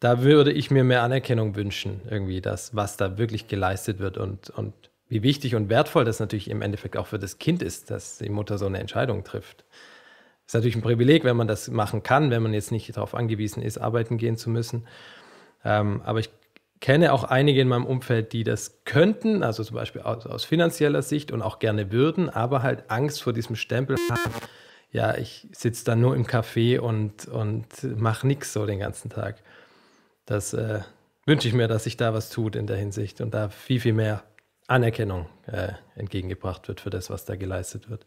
da würde ich mir mehr Anerkennung wünschen, irgendwie, dass was da wirklich geleistet wird und, und wie wichtig und wertvoll das natürlich im Endeffekt auch für das Kind ist, dass die Mutter so eine Entscheidung trifft. Ist natürlich ein Privileg, wenn man das machen kann, wenn man jetzt nicht darauf angewiesen ist, arbeiten gehen zu müssen. Ähm, aber ich kenne auch einige in meinem Umfeld, die das könnten, also zum Beispiel aus, aus finanzieller Sicht und auch gerne würden, aber halt Angst vor diesem Stempel haben. Ja, ich sitze da nur im Café und, und mache nichts so den ganzen Tag. Das äh, wünsche ich mir, dass sich da was tut in der Hinsicht und da viel, viel mehr Anerkennung äh, entgegengebracht wird für das, was da geleistet wird.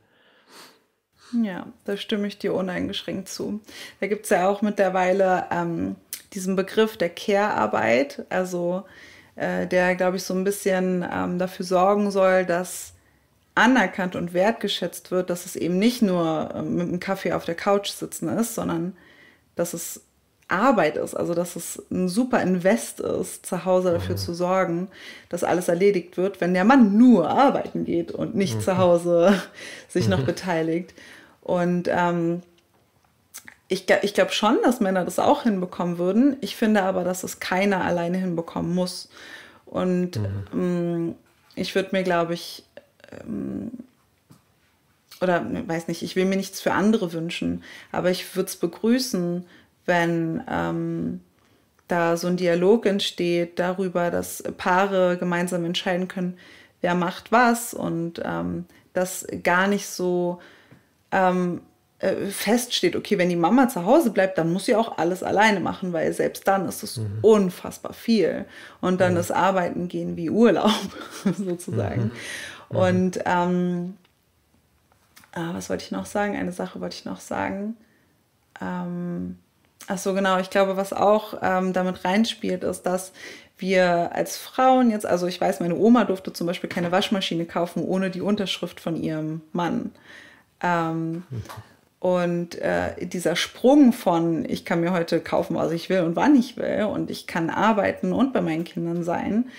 Ja, da stimme ich dir uneingeschränkt zu. Da gibt es ja auch mittlerweile ähm, diesen Begriff der Care-Arbeit, also äh, der, glaube ich, so ein bisschen ähm, dafür sorgen soll, dass anerkannt und wertgeschätzt wird, dass es eben nicht nur äh, mit einem Kaffee auf der Couch sitzen ist, sondern dass es Arbeit ist, also dass es ein super Invest ist, zu Hause dafür mhm. zu sorgen, dass alles erledigt wird, wenn der Mann nur arbeiten geht und nicht mhm. zu Hause sich mhm. noch beteiligt. Und ähm, ich, ich glaube schon, dass Männer das auch hinbekommen würden. Ich finde aber, dass es keiner alleine hinbekommen muss. Und mhm. Ähm, ich würde mir, glaube ich, ähm, oder ne, weiß nicht, ich will mir nichts für andere wünschen, aber ich würde es begrüßen, wenn ähm, da so ein Dialog entsteht darüber, dass Paare gemeinsam entscheiden können, wer macht was und ähm, dass gar nicht so ähm, äh, feststeht, okay, wenn die Mama zu Hause bleibt, dann muss sie auch alles alleine machen, weil selbst dann ist es mhm. unfassbar viel. Und dann mhm. ist Arbeiten gehen wie Urlaub, sozusagen. Mhm. Und mhm. ähm, äh, was wollte ich noch sagen? Eine Sache wollte ich noch sagen. Ähm, ach so, genau. Ich glaube, was auch ähm, damit reinspielt, ist, dass wir als Frauen jetzt, also ich weiß, meine Oma durfte zum Beispiel keine Waschmaschine kaufen ohne die Unterschrift von ihrem Mann. Ähm, und äh, dieser Sprung von, ich kann mir heute kaufen, was ich will und wann ich will und ich kann arbeiten und bei meinen Kindern sein,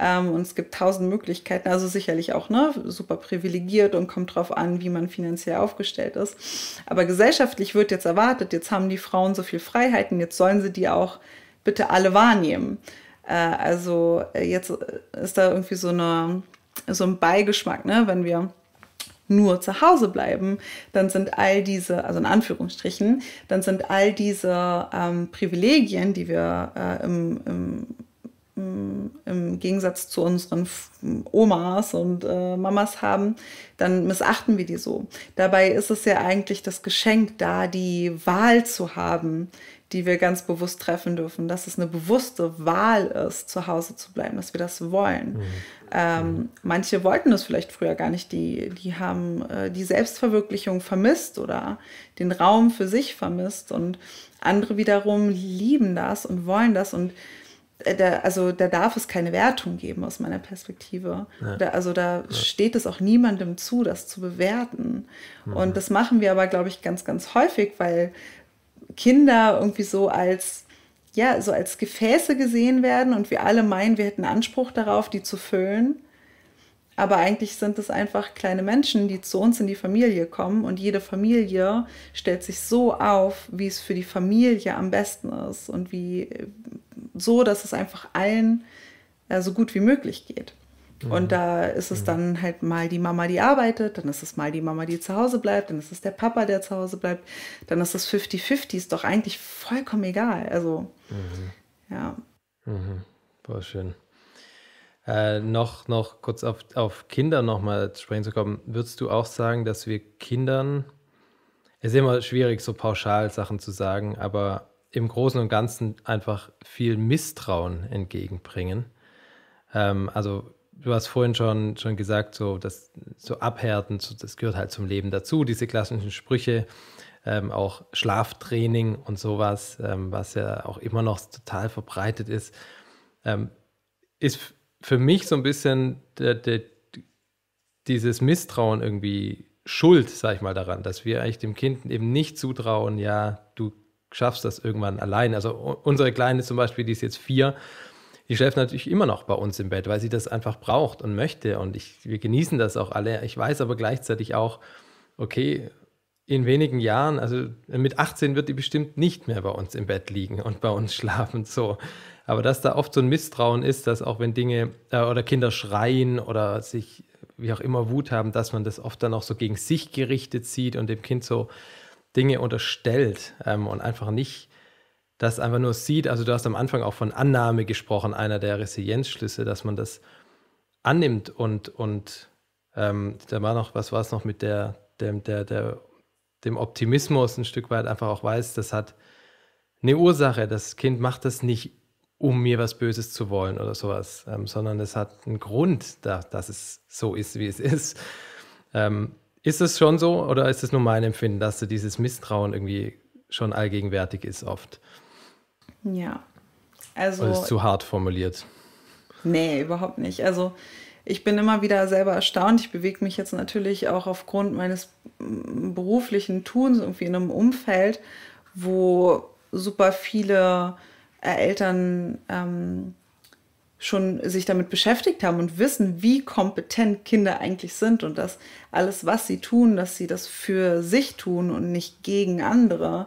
ähm, und es gibt tausend Möglichkeiten, also sicherlich auch ne, super privilegiert und kommt darauf an, wie man finanziell aufgestellt ist. Aber gesellschaftlich wird jetzt erwartet, jetzt haben die Frauen so viel Freiheiten, jetzt sollen sie die auch bitte alle wahrnehmen. Äh, also äh, jetzt äh, ist da irgendwie so, eine, so ein Beigeschmack, ne, wenn wir nur zu Hause bleiben, dann sind all diese, also in Anführungsstrichen, dann sind all diese ähm, Privilegien, die wir äh, im, im im Gegensatz zu unseren Omas und äh, Mamas haben, dann missachten wir die so. Dabei ist es ja eigentlich das Geschenk da, die Wahl zu haben, die wir ganz bewusst treffen dürfen, dass es eine bewusste Wahl ist, zu Hause zu bleiben, dass wir das wollen. Mhm. Ähm, mhm. manche wollten das vielleicht früher gar nicht, die, die haben äh, die Selbstverwirklichung vermisst oder den Raum für sich vermisst und andere wiederum lieben das und wollen das und äh, da, also da darf es keine Wertung geben aus meiner Perspektive. Ja. Da, also da ja. steht es auch niemandem zu, das zu bewerten. Mhm. Und das machen wir aber, glaube ich, ganz, ganz häufig, weil Kinder irgendwie so als ja, so als Gefäße gesehen werden und wir alle meinen, wir hätten Anspruch darauf, die zu füllen. Aber eigentlich sind es einfach kleine Menschen, die zu uns in die Familie kommen und jede Familie stellt sich so auf, wie es für die Familie am besten ist und wie so, dass es einfach allen äh, so gut wie möglich geht. Und mhm. da ist es mhm. dann halt mal die Mama, die arbeitet, dann ist es mal die Mama, die zu Hause bleibt, dann ist es der Papa, der zu Hause bleibt, dann ist es 50-50, ist doch eigentlich vollkommen egal. Also, mhm. ja. Mhm. War schön. Äh, noch, noch kurz auf, auf Kinder nochmal zu sprechen zu kommen. Würdest du auch sagen, dass wir Kindern, es ist immer schwierig, so pauschal Sachen zu sagen, aber im Großen und Ganzen einfach viel Misstrauen entgegenbringen? Ähm, also du hast vorhin schon, schon gesagt, so das so abhärten, so, das gehört halt zum Leben dazu, diese klassischen Sprüche, ähm, auch Schlaftraining und sowas, ähm, was ja auch immer noch total verbreitet ist, ähm, ist für mich so ein bisschen der, der, dieses Misstrauen irgendwie schuld, sag ich mal, daran, dass wir eigentlich dem Kind eben nicht zutrauen, ja, du schaffst das irgendwann allein. Also unsere Kleine zum Beispiel, die ist jetzt vier, die schläft natürlich immer noch bei uns im Bett, weil sie das einfach braucht und möchte. Und ich, wir genießen das auch alle. Ich weiß aber gleichzeitig auch, okay, in wenigen Jahren, also mit 18 wird die bestimmt nicht mehr bei uns im Bett liegen und bei uns schlafen. So. Aber dass da oft so ein Misstrauen ist, dass auch wenn Dinge äh, oder Kinder schreien oder sich wie auch immer Wut haben, dass man das oft dann auch so gegen sich gerichtet sieht und dem Kind so Dinge unterstellt ähm, und einfach nicht das einfach nur sieht. Also du hast am Anfang auch von Annahme gesprochen, einer der Resilienzschlüsse, dass man das annimmt und, und ähm, da war noch, was war es noch mit der, dem, der, der, dem Optimismus ein Stück weit einfach auch weiß, das hat eine Ursache. Das Kind macht das nicht, um mir was Böses zu wollen oder sowas, ähm, sondern es hat einen Grund, da, dass es so ist, wie es ist. Ähm, ist es schon so oder ist es nur mein Empfinden, dass so dieses Misstrauen irgendwie schon allgegenwärtig ist oft? Ja. Also. Das ist zu hart formuliert. Nee, überhaupt nicht. Also ich bin immer wieder selber erstaunt. Ich bewege mich jetzt natürlich auch aufgrund meines beruflichen Tuns irgendwie in einem Umfeld, wo super viele Eltern ähm, schon sich damit beschäftigt haben und wissen, wie kompetent Kinder eigentlich sind und dass alles, was sie tun, dass sie das für sich tun und nicht gegen andere,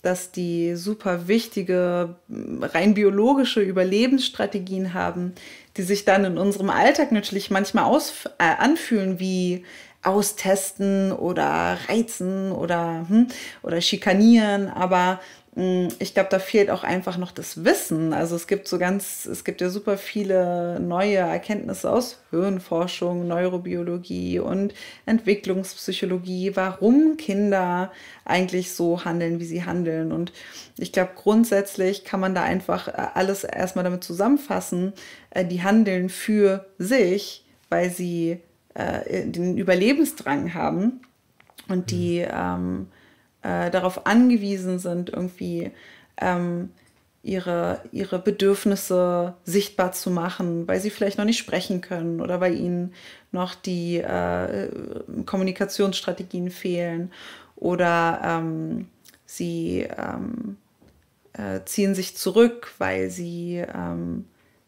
dass die super wichtige, rein biologische Überlebensstrategien haben, die sich dann in unserem Alltag natürlich manchmal aus, äh, anfühlen wie austesten oder reizen oder, hm, oder schikanieren, aber Mm, ich glaube, da fehlt auch einfach noch das Wissen. Also es gibt so ganz, es gibt ja super viele neue Erkenntnisse aus Hirnforschung, Neurobiologie und Entwicklungspsychologie, warum Kinder eigentlich so handeln, wie sie handeln. Und ich glaube, grundsätzlich kann man da einfach äh, alles erstmal damit zusammenfassen, äh, die handeln für sich, weil sie äh, den Überlebensdrang haben und die mhm. ähm, äh, darauf angewiesen sind, irgendwie ähm, ihre, ihre Bedürfnisse sichtbar zu machen, weil sie vielleicht noch nicht sprechen können oder weil ihnen noch die äh, Kommunikationsstrategien fehlen oder ähm, sie ähm, äh, ziehen sich zurück, weil sie ähm,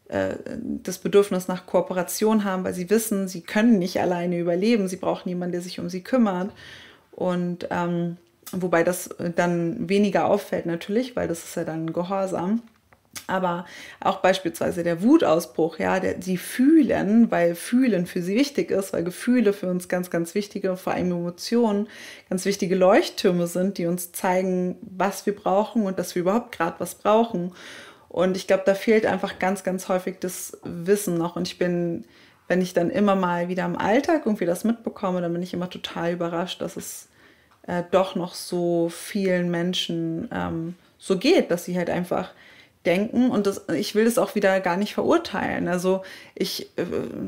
äh, das Bedürfnis nach Kooperation haben, weil sie wissen, sie können nicht alleine überleben, sie brauchen jemanden, der sich um sie kümmert und ähm, Wobei das äh, dann weniger auffällt natürlich, weil das ist ja dann Gehorsam. Aber auch beispielsweise der Wutausbruch, ja, der, die fühlen, weil Fühlen für sie wichtig ist, weil Gefühle für uns ganz, ganz wichtige, vor allem Emotionen, ganz wichtige Leuchttürme sind, die uns zeigen, was wir brauchen und dass wir überhaupt gerade was brauchen. Und ich glaube, da fehlt einfach ganz, ganz häufig das Wissen noch. Und ich bin, wenn ich dann immer mal wieder im Alltag irgendwie das mitbekomme, dann bin ich immer total überrascht, dass es äh, doch noch so vielen Menschen ähm, so geht, dass sie halt einfach denken und das, ich will das auch wieder gar nicht verurteilen. Also ich äh,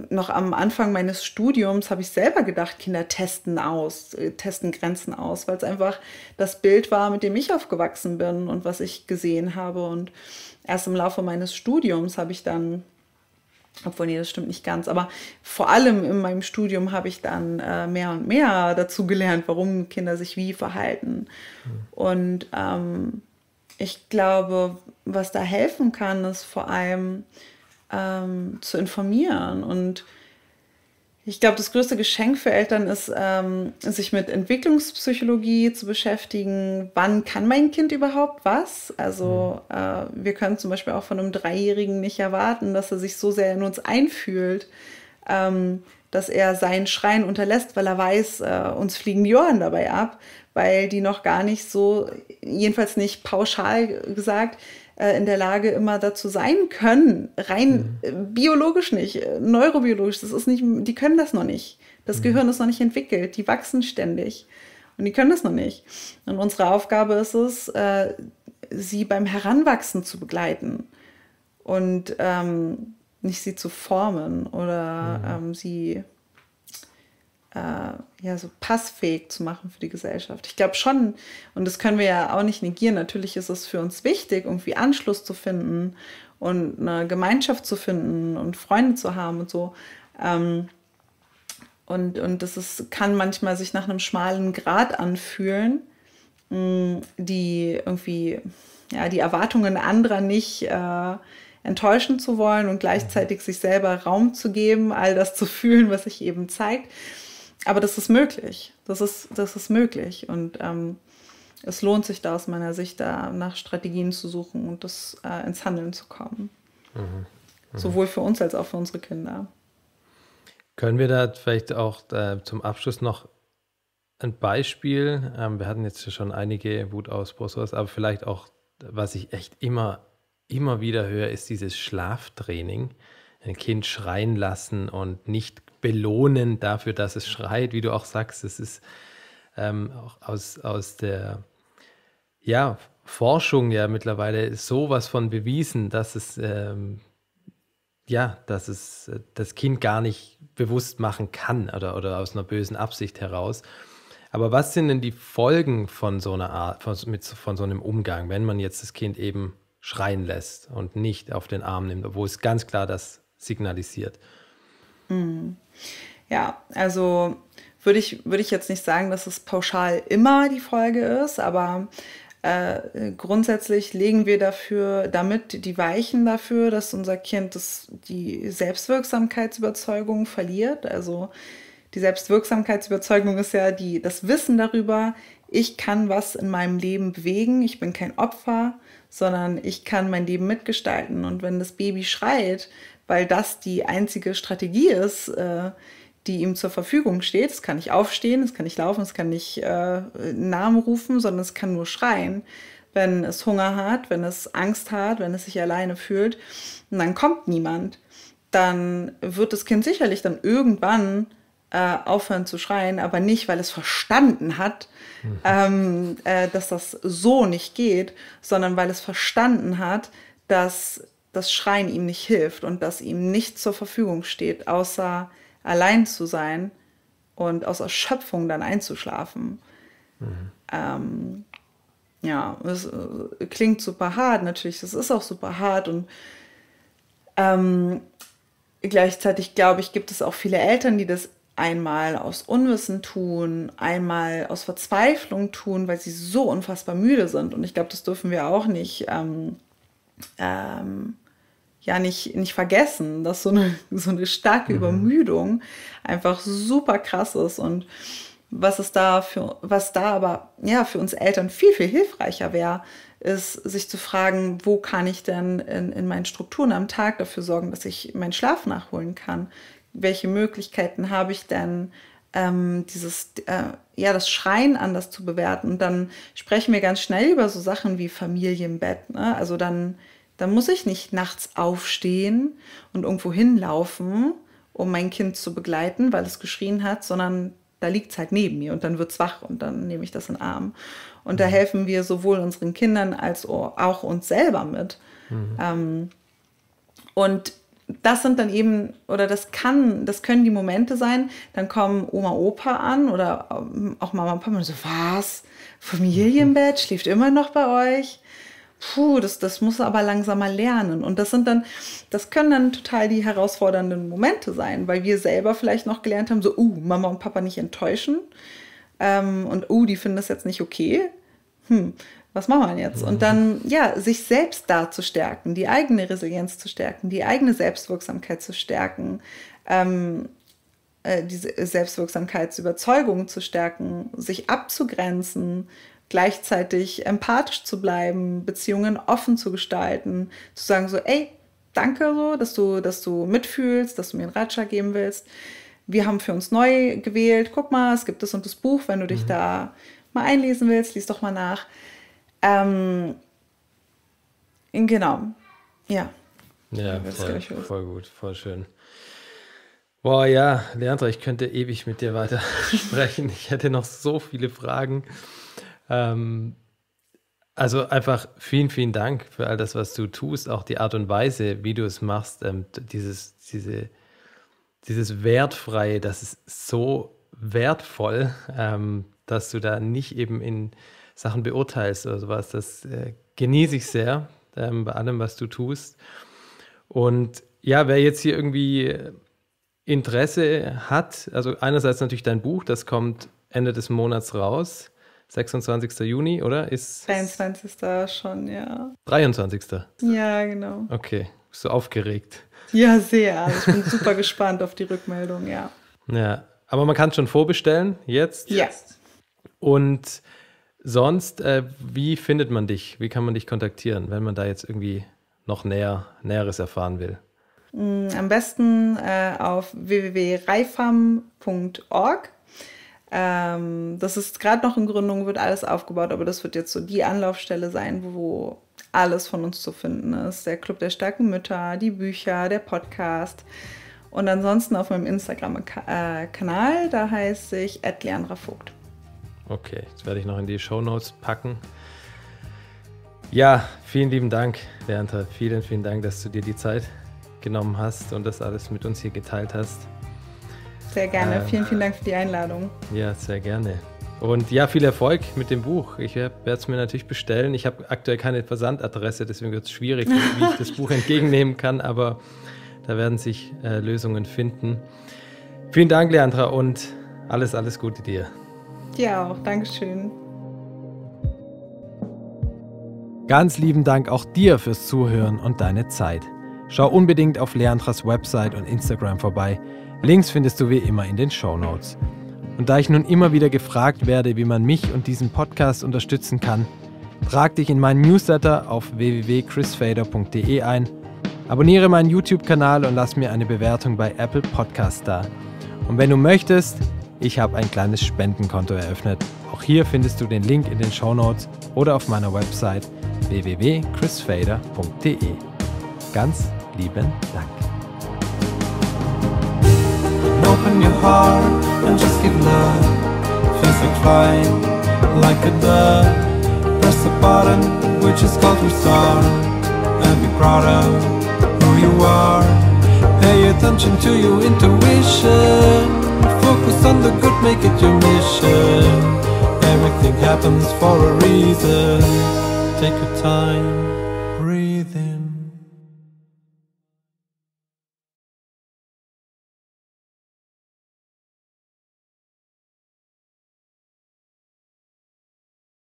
noch am Anfang meines Studiums habe ich selber gedacht, Kinder testen aus, äh, testen Grenzen aus, weil es einfach das Bild war, mit dem ich aufgewachsen bin und was ich gesehen habe. Und erst im Laufe meines Studiums habe ich dann obwohl nee, das stimmt nicht ganz, aber vor allem in meinem Studium habe ich dann äh, mehr und mehr dazu gelernt, warum Kinder sich wie verhalten. Mhm. Und ähm, ich glaube, was da helfen kann, ist vor allem ähm, zu informieren und ich glaube, das größte Geschenk für Eltern ist, ähm, sich mit Entwicklungspsychologie zu beschäftigen. Wann kann mein Kind überhaupt was? Also mhm. äh, wir können zum Beispiel auch von einem Dreijährigen nicht erwarten, dass er sich so sehr in uns einfühlt, ähm, dass er sein Schreien unterlässt, weil er weiß, äh, uns fliegen die Ohren dabei ab, weil die noch gar nicht so, jedenfalls nicht pauschal gesagt, äh, in der Lage immer dazu sein können. Rein mhm. Äh, biologisch nicht, äh, neurobiologisch. Das ist nicht, die können das noch nicht. Das mhm. Gehirn ist noch nicht entwickelt. Die wachsen ständig und die können das noch nicht. Und unsere Aufgabe ist es, sie beim Heranwachsen zu begleiten und ähm, nicht sie zu formen oder mhm. ähm, sie äh, ja, so passfähig zu machen für die Gesellschaft. Ich glaube schon, und das können wir ja auch nicht negieren, natürlich ist es für uns wichtig, irgendwie Anschluss zu finden und eine Gemeinschaft zu finden und Freunde zu haben und so. Ähm, und, und das ist, kann manchmal sich nach einem schmalen Grad anfühlen, hm, die irgendwie, ja, die Erwartungen anderer nicht äh, enttäuschen zu wollen und gleichzeitig sich selber Raum zu geben, all das zu fühlen, was sich eben zeigt. Aber das ist möglich. Das ist, das ist möglich. Und ähm, es lohnt sich da aus meiner Sicht, da nach Strategien zu suchen und das äh, ins Handeln zu kommen. Mhm. Mhm. Sowohl für uns als auch für unsere Kinder. Können wir da vielleicht auch äh, zum Abschluss noch ein Beispiel, ähm, wir hatten jetzt schon einige Wutausbrüche, aber vielleicht auch, was ich echt immer, immer wieder höre, ist dieses Schlaftraining ein Kind schreien lassen und nicht belohnen dafür, dass es schreit, wie du auch sagst, es ist ähm, auch aus, aus der ja, Forschung ja mittlerweile sowas von bewiesen, dass es ähm, ja, dass es äh, das Kind gar nicht bewusst machen kann oder, oder aus einer bösen Absicht heraus. Aber was sind denn die Folgen von so einer Art, von, mit, von so einem Umgang, wenn man jetzt das Kind eben schreien lässt und nicht auf den Arm nimmt, obwohl es ganz klar das signalisiert. Hm. Ja, also würde ich, würde ich jetzt nicht sagen, dass es pauschal immer die Folge ist, aber äh, grundsätzlich legen wir dafür, damit die Weichen dafür, dass unser Kind das, die Selbstwirksamkeitsüberzeugung verliert. Also die Selbstwirksamkeitsüberzeugung ist ja die, das Wissen darüber, ich kann was in meinem Leben bewegen, ich bin kein Opfer, sondern ich kann mein Leben mitgestalten. Und wenn das Baby schreit, weil das die einzige Strategie ist, äh, die ihm zur Verfügung steht. Es kann nicht aufstehen, es kann nicht laufen, es kann nicht äh, Namen rufen, sondern es kann nur schreien, wenn es Hunger hat, wenn es Angst hat, wenn es sich alleine fühlt. Und dann kommt niemand. Dann wird das Kind sicherlich dann irgendwann äh, aufhören zu schreien, aber nicht, weil es verstanden hat, mhm. ähm, äh, dass das so nicht geht, sondern weil es verstanden hat, dass das Schreien ihm nicht hilft und dass ihm nichts zur Verfügung steht, außer allein zu sein und aus Erschöpfung dann einzuschlafen. Mhm. Ähm, ja, es äh, klingt super hart, natürlich, das ist auch super hart und ähm, gleichzeitig glaube ich, gibt es auch viele Eltern, die das einmal aus Unwissen tun, einmal aus Verzweiflung tun, weil sie so unfassbar müde sind. Und ich glaube, das dürfen wir auch nicht ähm, ähm, ja nicht, nicht vergessen, dass so eine, so eine starke mhm. Übermüdung einfach super krass ist und was es da für, was da aber ja für uns Eltern viel, viel hilfreicher wäre, ist, sich zu fragen, wo kann ich denn in, in meinen Strukturen am Tag dafür sorgen, dass ich meinen Schlaf nachholen kann? Welche Möglichkeiten habe ich denn, ähm, dieses, äh, ja, das Schreien anders zu bewerten? Und dann sprechen wir ganz schnell über so Sachen wie Familienbett. Ne? Also dann dann muss ich nicht nachts aufstehen und irgendwo hinlaufen, um mein Kind zu begleiten, weil es geschrien hat, sondern da liegt es halt neben mir und dann wird es wach und dann nehme ich das in den Arm. Und mhm. da helfen wir sowohl unseren Kindern als auch uns selber mit. Mhm. Ähm, und das sind dann eben, oder das kann, das können die Momente sein, dann kommen Oma, Opa an oder ähm, auch Mama und Papa und so, was? Mhm. Familienbett schläft immer noch bei euch? puh, das, das muss aber langsamer lernen. Und das sind dann, das können dann total die herausfordernden Momente sein, weil wir selber vielleicht noch gelernt haben, so, uh, Mama und Papa nicht enttäuschen. Ähm, und uh, die finden das jetzt nicht okay. Hm, was machen wir denn jetzt? Und mhm. dann, ja, sich selbst da zu stärken, die eigene Resilienz zu stärken, die eigene Selbstwirksamkeit zu stärken, ähm, äh, diese Selbstwirksamkeitsüberzeugung zu stärken, sich abzugrenzen, gleichzeitig empathisch zu bleiben, Beziehungen offen zu gestalten, zu sagen so, ey, danke so, dass du, dass du mitfühlst, dass du mir einen Ratschlag geben willst. Wir haben für uns neu gewählt. Guck mal, es gibt das und das Buch, wenn du dich mhm. da mal einlesen willst, lies doch mal nach. Ähm, genau. Ja. Ja, voll, voll gut, voll schön. Boah, ja, Leandra, ich könnte ewig mit dir weiter sprechen. Ich hätte noch so viele Fragen. Ähm, also einfach vielen, vielen Dank für all das, was du tust, auch die Art und Weise, wie du es machst, ähm, dieses, diese, dieses Wertfreie, das ist so wertvoll, ähm, dass du da nicht eben in Sachen beurteilst oder sowas. Das äh, genieße ich sehr ähm, bei allem, was du tust. Und ja, wer jetzt hier irgendwie Interesse hat, also einerseits natürlich dein Buch, das kommt Ende des Monats raus. 26. Juni, oder? Ist 23. schon, ja. 23. Ja, genau. Okay, bist du aufgeregt? Ja, sehr. Also ich bin super gespannt auf die Rückmeldung, ja. Ja, aber man kann schon vorbestellen, jetzt. Jetzt. Yes. Und sonst, äh, wie findet man dich? Wie kann man dich kontaktieren, wenn man da jetzt irgendwie noch näher, Näheres erfahren will? Mm, am besten äh, auf www.reifam.org ähm, das ist gerade noch in Gründung, wird alles aufgebaut, aber das wird jetzt so die Anlaufstelle sein, wo alles von uns zu finden ist. Der Club der starken Mütter, die Bücher, der Podcast. Und ansonsten auf meinem Instagram-Kanal, da heiße ich Leandra Vogt. Okay, jetzt werde ich noch in die Show Notes packen. Ja, vielen lieben Dank, Leandra. Vielen, vielen Dank, dass du dir die Zeit genommen hast und das alles mit uns hier geteilt hast sehr gerne. Äh, vielen, vielen Dank für die Einladung. Ja, sehr gerne. Und ja, viel Erfolg mit dem Buch. Ich werde es mir natürlich bestellen. Ich habe aktuell keine Versandadresse, deswegen wird es schwierig, wie ich das Buch entgegennehmen kann, aber da werden sich äh, Lösungen finden. Vielen Dank, Leandra, und alles, alles Gute dir. Dir auch. Dankeschön. Ganz lieben Dank auch dir fürs Zuhören und deine Zeit. Schau unbedingt auf Leandras Website und Instagram vorbei. Links findest du wie immer in den Show Notes. Und da ich nun immer wieder gefragt werde, wie man mich und diesen Podcast unterstützen kann, trag dich in meinen Newsletter auf www.chrisfader.de ein, abonniere meinen YouTube-Kanal und lass mir eine Bewertung bei Apple Podcast da. Und wenn du möchtest, ich habe ein kleines Spendenkonto eröffnet. Auch hier findest du den Link in den Show Notes oder auf meiner Website www.chrisfader.de. Ganz lieben Dank. in your heart and just give love Feels like flying, like a dove Press the button, which is called restart And be proud of who you are Pay attention to your intuition Focus on the good, make it your mission Everything happens for a reason Take your time